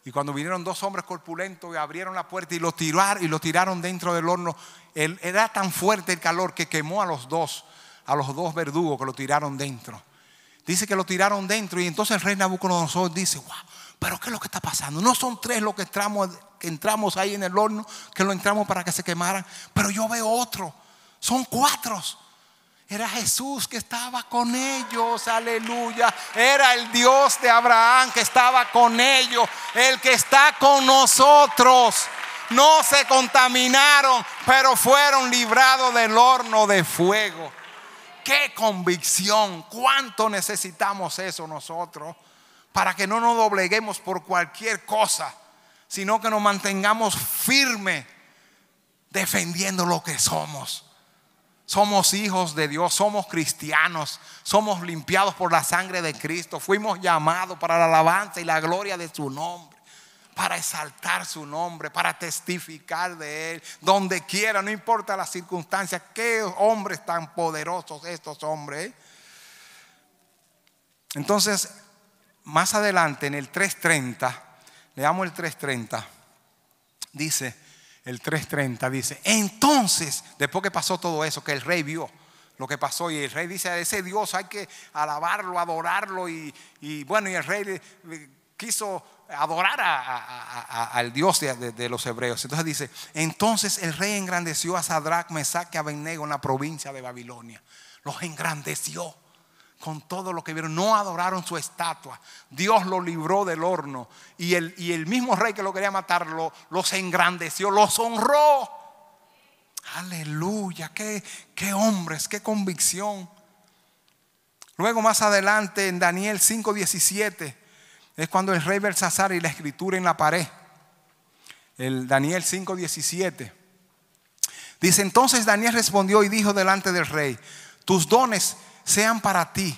Y cuando vinieron dos hombres corpulentos y abrieron la puerta y lo tiraron, y tiraron dentro del horno, él, era tan fuerte el calor que quemó a los dos, a los dos verdugos que lo tiraron dentro. Dice que lo tiraron dentro y entonces el rey Nabucodonosor dice, wow, pero ¿qué es lo que está pasando? No son tres los que entramos, que entramos ahí en el horno, que lo entramos para que se quemaran, pero yo veo otro, son cuatro. Era Jesús que estaba con ellos, aleluya. Era el Dios de Abraham que estaba con ellos, el que está con nosotros. No se contaminaron, pero fueron librados del horno de fuego. Qué convicción, cuánto necesitamos eso nosotros para que no nos dobleguemos por cualquier cosa, sino que nos mantengamos firmes defendiendo lo que somos somos hijos de Dios, somos cristianos, somos limpiados por la sangre de Cristo, fuimos llamados para la alabanza y la gloria de su nombre, para exaltar su nombre, para testificar de él, donde quiera, no importa las circunstancias, qué hombres tan poderosos estos hombres. ¿eh? Entonces, más adelante en el 3.30, leamos el 3.30, dice, el 3.30 dice, entonces, después que pasó todo eso, que el rey vio lo que pasó y el rey dice, a ese Dios hay que alabarlo, adorarlo y, bueno, y el rey quiso adorar a, al Dios de, los hebreos. Entonces dice, entonces el rey engrandeció a Sadrach, Mesach y Abednego en la provincia de Babilonia. Los engrandeció con todo lo que vieron. No adoraron su estatua. Dios lo libró del horno. Y el, y el mismo rey que lo quería matar los engrandeció, los honró. Aleluya, qué, qué hombres, qué convicción. Luego más adelante en Daniel 5:17 es cuando el rey Belsasar y la escritura en la pared. El Daniel 5:17 dice, entonces Daniel respondió y dijo delante del rey, tus dones sean para ti.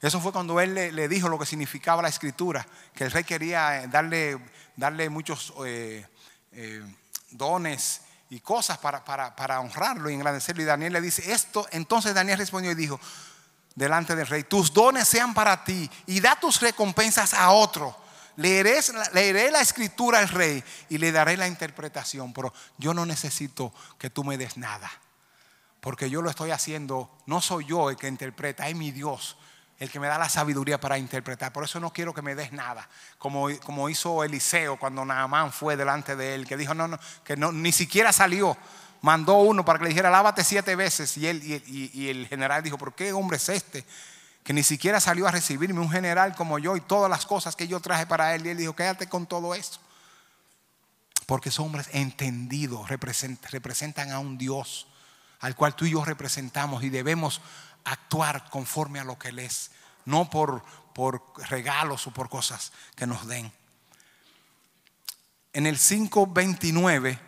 Eso fue cuando él le, dijo lo que significaba la escritura, que el rey quería eh, darle, darle muchos eh, eh, dones y cosas para, honrarlo y engrandecerlo. Y Daniel le dice, esto, entonces Daniel respondió y dijo, delante del rey, tus dones sean para ti y da tus recompensas a otro. leeré, la escritura al rey y le daré la interpretación, pero yo no necesito que tú me des nada porque yo lo estoy haciendo, no soy yo el que interpreta, es mi Dios el que me da la sabiduría para interpretar. Por eso no quiero que me des nada, como, como hizo Eliseo cuando Naamán fue delante de él, que dijo, no, no, que ni siquiera salió. Mandó uno para que le dijera, lávate siete veces. Y, él, y, el general dijo, ¿por qué hombre es este? Que ni siquiera salió a recibirme un general como yo y todas las cosas que yo traje para él. Y él dijo, quédate con todo eso. Porque son hombres entendidos, representan a un Dios al cual tú y yo representamos y debemos actuar conforme a lo que Él es, no por, por regalos o por cosas que nos den. En el 529,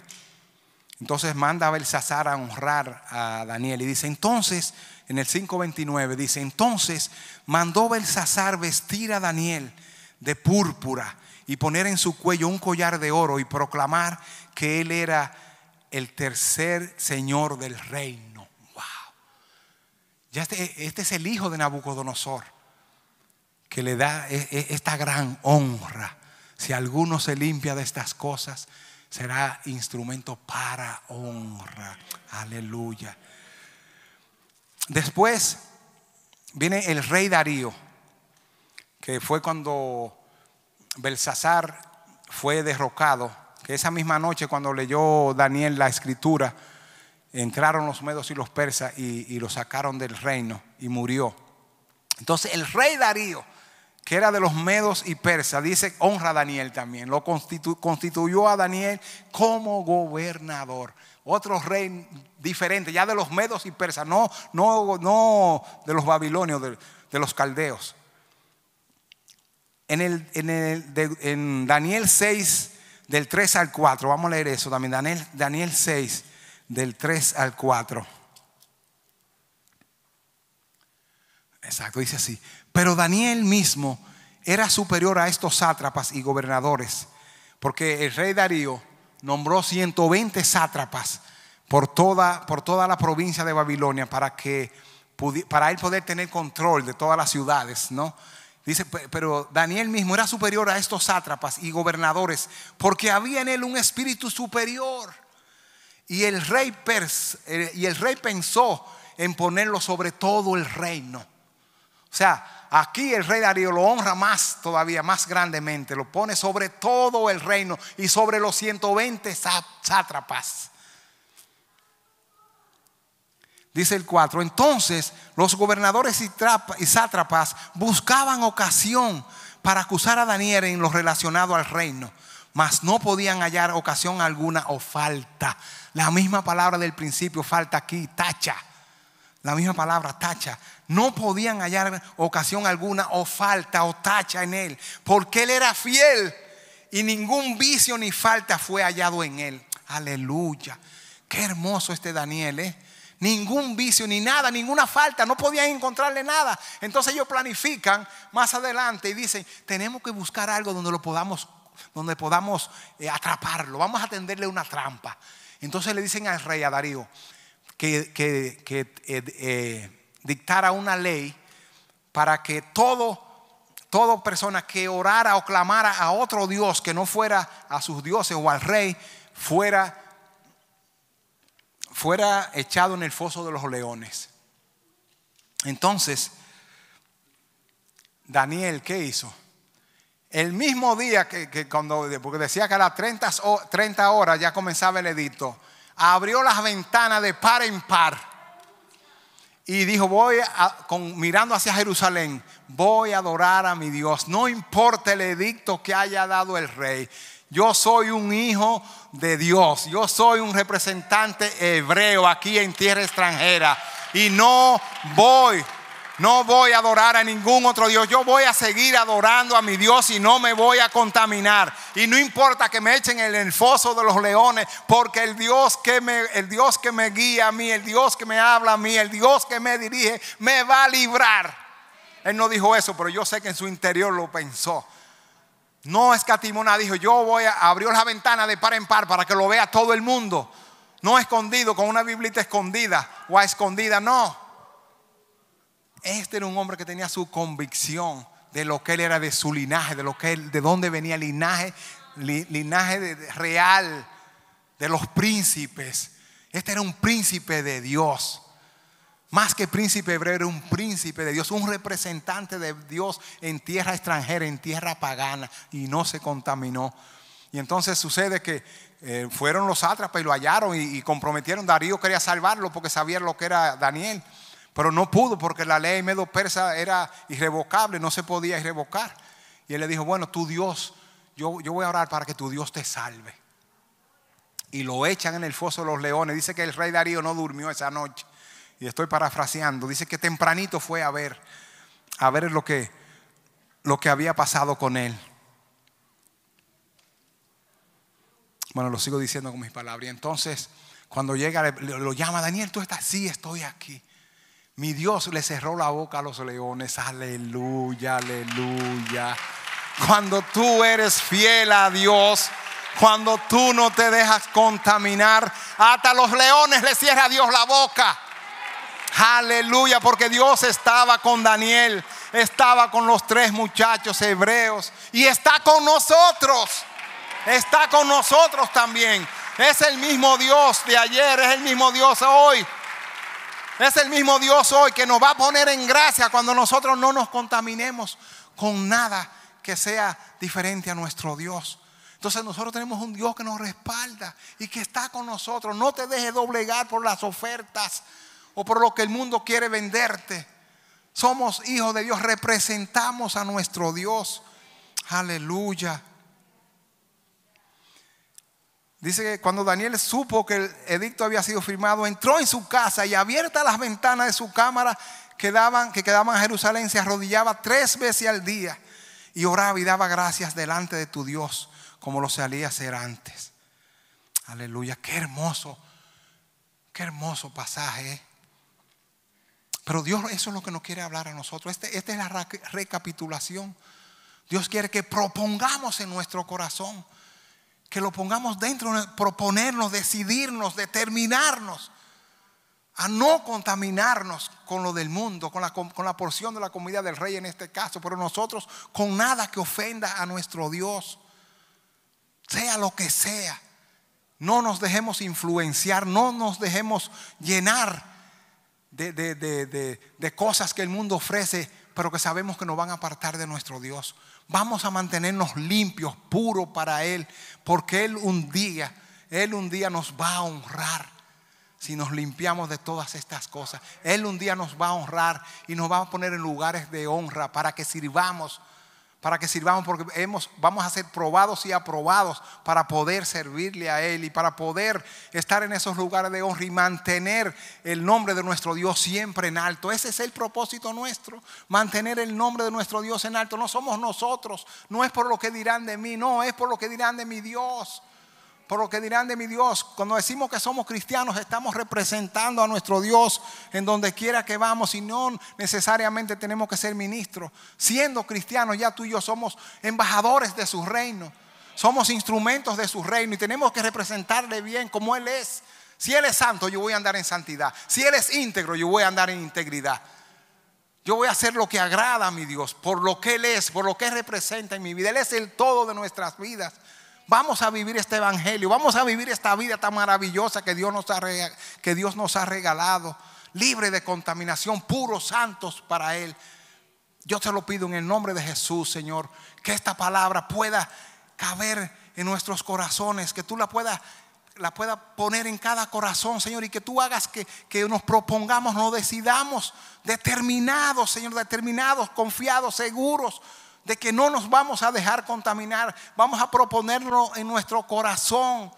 entonces manda Belsasar a honrar a Daniel y dice, entonces, en el 529 dice, entonces mandó Belsasar vestir a Daniel de púrpura y poner en su cuello un collar de oro y proclamar que él era el tercer señor del reino. Wow. Ya este, este es el hijo de Nabucodonosor que le da e, e, esta gran honra. Si alguno se limpia de estas cosas, será instrumento para honra. Aleluya. Después viene el rey Darío, que fue cuando Belsasar fue derrocado esa misma noche cuando leyó Daniel la escritura, entraron los medos y los persas y, lo sacaron del reino y murió. Entonces el rey Darío, que era de los medos y persas, dice, honra a Daniel también, lo constituyó a Daniel como gobernador. Otro rey diferente, ya de los medos y persas, no, no, no de los babilonios, de, los caldeos. En, el, en, en Daniel 6, del 3 al 4. Vamos a leer eso también. Daniel, Daniel 6, del 3 al 4. Exacto, dice así. Pero Daniel mismo era superior a estos sátrapas y gobernadores, porque el rey Darío nombró 120 sátrapas por toda, por toda la provincia de Babilonia para que para él poder tener control de todas las ciudades, ¿no? Dice, pero Daniel mismo era superior a estos sátrapas y gobernadores, porque había en él un espíritu superior. Eh, y el rey, pensó en ponerlo sobre todo el reino. O sea, aquí el rey Darío lo honra más todavía, más grandemente. Lo pone sobre todo el reino y sobre los 120 sátrapas dice el 4, entonces los gobernadores y sátrapas buscaban ocasión para acusar a Daniel en lo relacionado al reino, mas no podían hallar ocasión alguna o falta. La misma palabra del principio, falta aquí, tacha. La misma palabra, tacha. No podían hallar ocasión alguna o falta o tacha en él, porque él era fiel y ningún vicio ni falta fue hallado en él. Aleluya. Qué hermoso este Daniel, ¿eh? ningún vicio, ni nada, ninguna falta, no podían encontrarle nada. Entonces ellos planifican más adelante y dicen, tenemos que buscar algo donde lo podamos, donde podamos eh, atraparlo, vamos a tenderle una trampa. Entonces le dicen al rey, a Darío, que, eh, eh, dictara una ley para que todo toda persona que orara o clamara a otro Dios que no fuera a sus dioses o al rey, fuera fuera echado en el foso de los leones. Entonces, Daniel, ¿qué hizo? El mismo día que, cuando, porque decía que a las 30, horas ya comenzaba el edicto, abrió las ventanas de par en par y dijo, voy mirando hacia Jerusalén, voy a adorar a mi Dios, no importa el edicto que haya dado el rey. Yo soy un hijo de Dios. Yo soy un representante hebreo aquí en tierra extranjera. Y no voy, no voy a adorar a ningún otro Dios. Yo voy a seguir adorando a mi Dios y no me voy a contaminar. Y no importa que me echen en el foso de los leones, porque el Dios que me, el Dios que me guía a mí, el Dios que me habla a mí, el Dios que me dirige, me va a librar. Él no dijo eso, pero yo sé que en su interior lo pensó. No escatimó dijo, yo voy a abrir la ventana de par en par para que lo vea todo el mundo. No escondido, con una biblita escondida o a escondida, no. Este era un hombre que tenía su convicción de lo que él era, de su linaje, de lo que él, de dónde venía el linaje, linaje real de los príncipes. Este era un príncipe de Dios. Más que príncipe hebreo, era un príncipe de Dios, un representante de Dios en tierra extranjera, en tierra pagana, y no se contaminó. Y entonces sucede que eh, fueron los sátrapas y lo hallaron y, comprometieron. Darío quería salvarlo porque sabía lo que era Daniel, pero no pudo porque la ley medo-persa era irrevocable, no se podía irrevocar. Y él le dijo, bueno, tu Dios, yo, yo voy a orar para que tu Dios te salve. Y lo echan en el foso de los leones. Dice que el rey Darío no durmió esa noche y estoy parafraseando, dice que tempranito fue a ver, a ver lo que, lo que había pasado con él. Bueno, lo sigo diciendo con mis palabras. Y entonces, cuando llega, lo llama Daniel, tú estás, sí, estoy aquí. Mi Dios le cerró la boca a los leones. Aleluya, aleluya. Cuando tú eres fiel a Dios, cuando tú no te dejas contaminar, hasta los leones le cierra a Dios la boca. Aleluya, porque Dios estaba con Daniel, estaba con los tres muchachos hebreos y está con nosotros. Está con nosotros también. Es el mismo Dios de ayer, es el mismo Dios hoy. Es el mismo Dios hoy que nos va a poner en gracia cuando nosotros no nos contaminemos con nada que sea diferente a nuestro Dios. Entonces nosotros tenemos un Dios que nos respalda y que está con nosotros. No te dejes doblegar por las ofertas o por lo que el mundo quiere venderte. Somos hijos de Dios, representamos a nuestro Dios. Aleluya. Dice que cuando Daniel supo que el edicto había sido firmado, entró en su casa y abierta las ventanas de su cámara que, que quedaban a Jerusalén, se arrodillaba tres veces al día y oraba y daba gracias delante de tu Dios, como lo salía hacer antes. Aleluya, qué hermoso, qué hermoso pasaje. ¿eh? Pero Dios eso es lo que nos quiere hablar a nosotros. Este, esta es la recapitulación. Dios quiere que propongamos en nuestro corazón, que lo pongamos dentro, proponernos, decidirnos, determinarnos a no contaminarnos con lo del mundo, con la, con la porción de la comida del rey en este caso, pero nosotros con nada que ofenda a nuestro Dios, sea lo que sea. No nos dejemos influenciar, no nos dejemos llenar de, cosas que el mundo ofrece, pero que sabemos que nos van a apartar de nuestro Dios. Vamos a mantenernos limpios, puros para Él, porque Él un día, Él un día nos va a honrar si nos limpiamos de todas estas cosas. Él un día nos va a honrar y nos va a poner en lugares de honra para que sirvamos para que sirvamos, porque hemos, vamos a ser probados y aprobados para poder servirle a Él y para poder estar en esos lugares de honra y mantener el nombre de nuestro Dios siempre en alto. Ese es el propósito nuestro, mantener el nombre de nuestro Dios en alto. No somos nosotros, no es por lo que dirán de mí, no, es por lo que dirán de mi Dios por lo que dirán de mi Dios. Cuando decimos que somos cristianos, estamos representando a nuestro Dios en donde quiera que vamos y no necesariamente tenemos que ser ministros. Siendo cristianos, ya tú y yo somos embajadores de su reino, somos instrumentos de su reino y tenemos que representarle bien como Él es. Si Él es santo, yo voy a andar en santidad. Si Él es íntegro, yo voy a andar en integridad. Yo voy a hacer lo que agrada a mi Dios, por lo que Él es, por lo que representa en mi vida. Él es el todo de nuestras vidas. Vamos a vivir este evangelio, vamos a vivir esta vida tan maravillosa que Dios nos ha, que Dios nos ha regalado, libre de contaminación, puros, santos para Él. Yo te lo pido en el nombre de Jesús, Señor, que esta palabra pueda caber en nuestros corazones, que tú la puedas la poner en cada corazón, Señor, y que tú hagas que, que, nos propongamos, nos decidamos, determinados, Señor, determinados, confiados, seguros de que no nos vamos a dejar contaminar, vamos a proponerlo en nuestro corazón.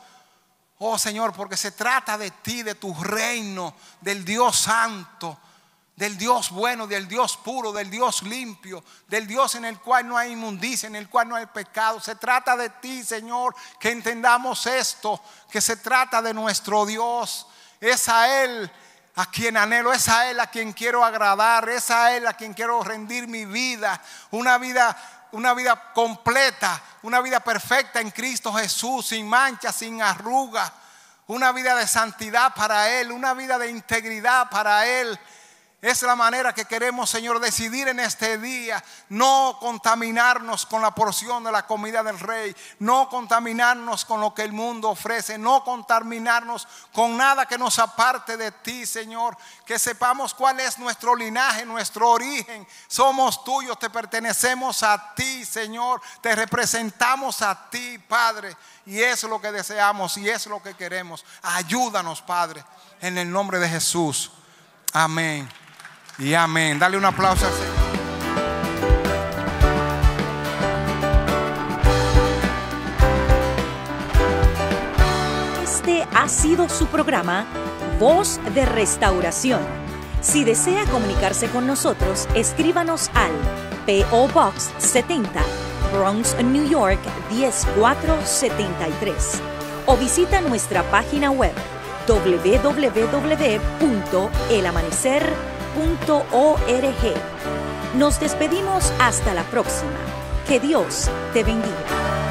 Oh Señor, porque se trata de ti, de tu reino, del Dios santo, del Dios bueno, del Dios puro, del Dios limpio, del Dios en el cual no hay inmundicia, en el cual no hay pecado. Se trata de ti, Señor, que entendamos esto, que se trata de nuestro Dios. Es a Él a quien anhelo, es a Él a quien quiero agradar, es a Él a quien quiero rendir mi vida, una vida una vida completa, una vida perfecta en Cristo Jesús, sin mancha, sin arruga, una vida de santidad para Él, una vida de integridad para Él, es la manera que queremos, Señor, decidir en este día no contaminarnos con la porción de la comida del Rey, no contaminarnos con lo que el mundo ofrece, no contaminarnos con nada que nos aparte de ti, Señor. Que sepamos cuál es nuestro linaje, nuestro origen. Somos tuyos, te pertenecemos a ti, Señor. Te representamos a ti, Padre. Y es lo que deseamos y es lo que queremos. Ayúdanos, Padre, en el nombre de Jesús. Amén y amén. Dale un aplauso Este ha sido su programa Voz de Restauración. Si desea comunicarse con nosotros, escríbanos al PO Box 70, Bronx, New York 10473 o visita nuestra página web www.elamanecer.com nos despedimos hasta la próxima. Que Dios te bendiga.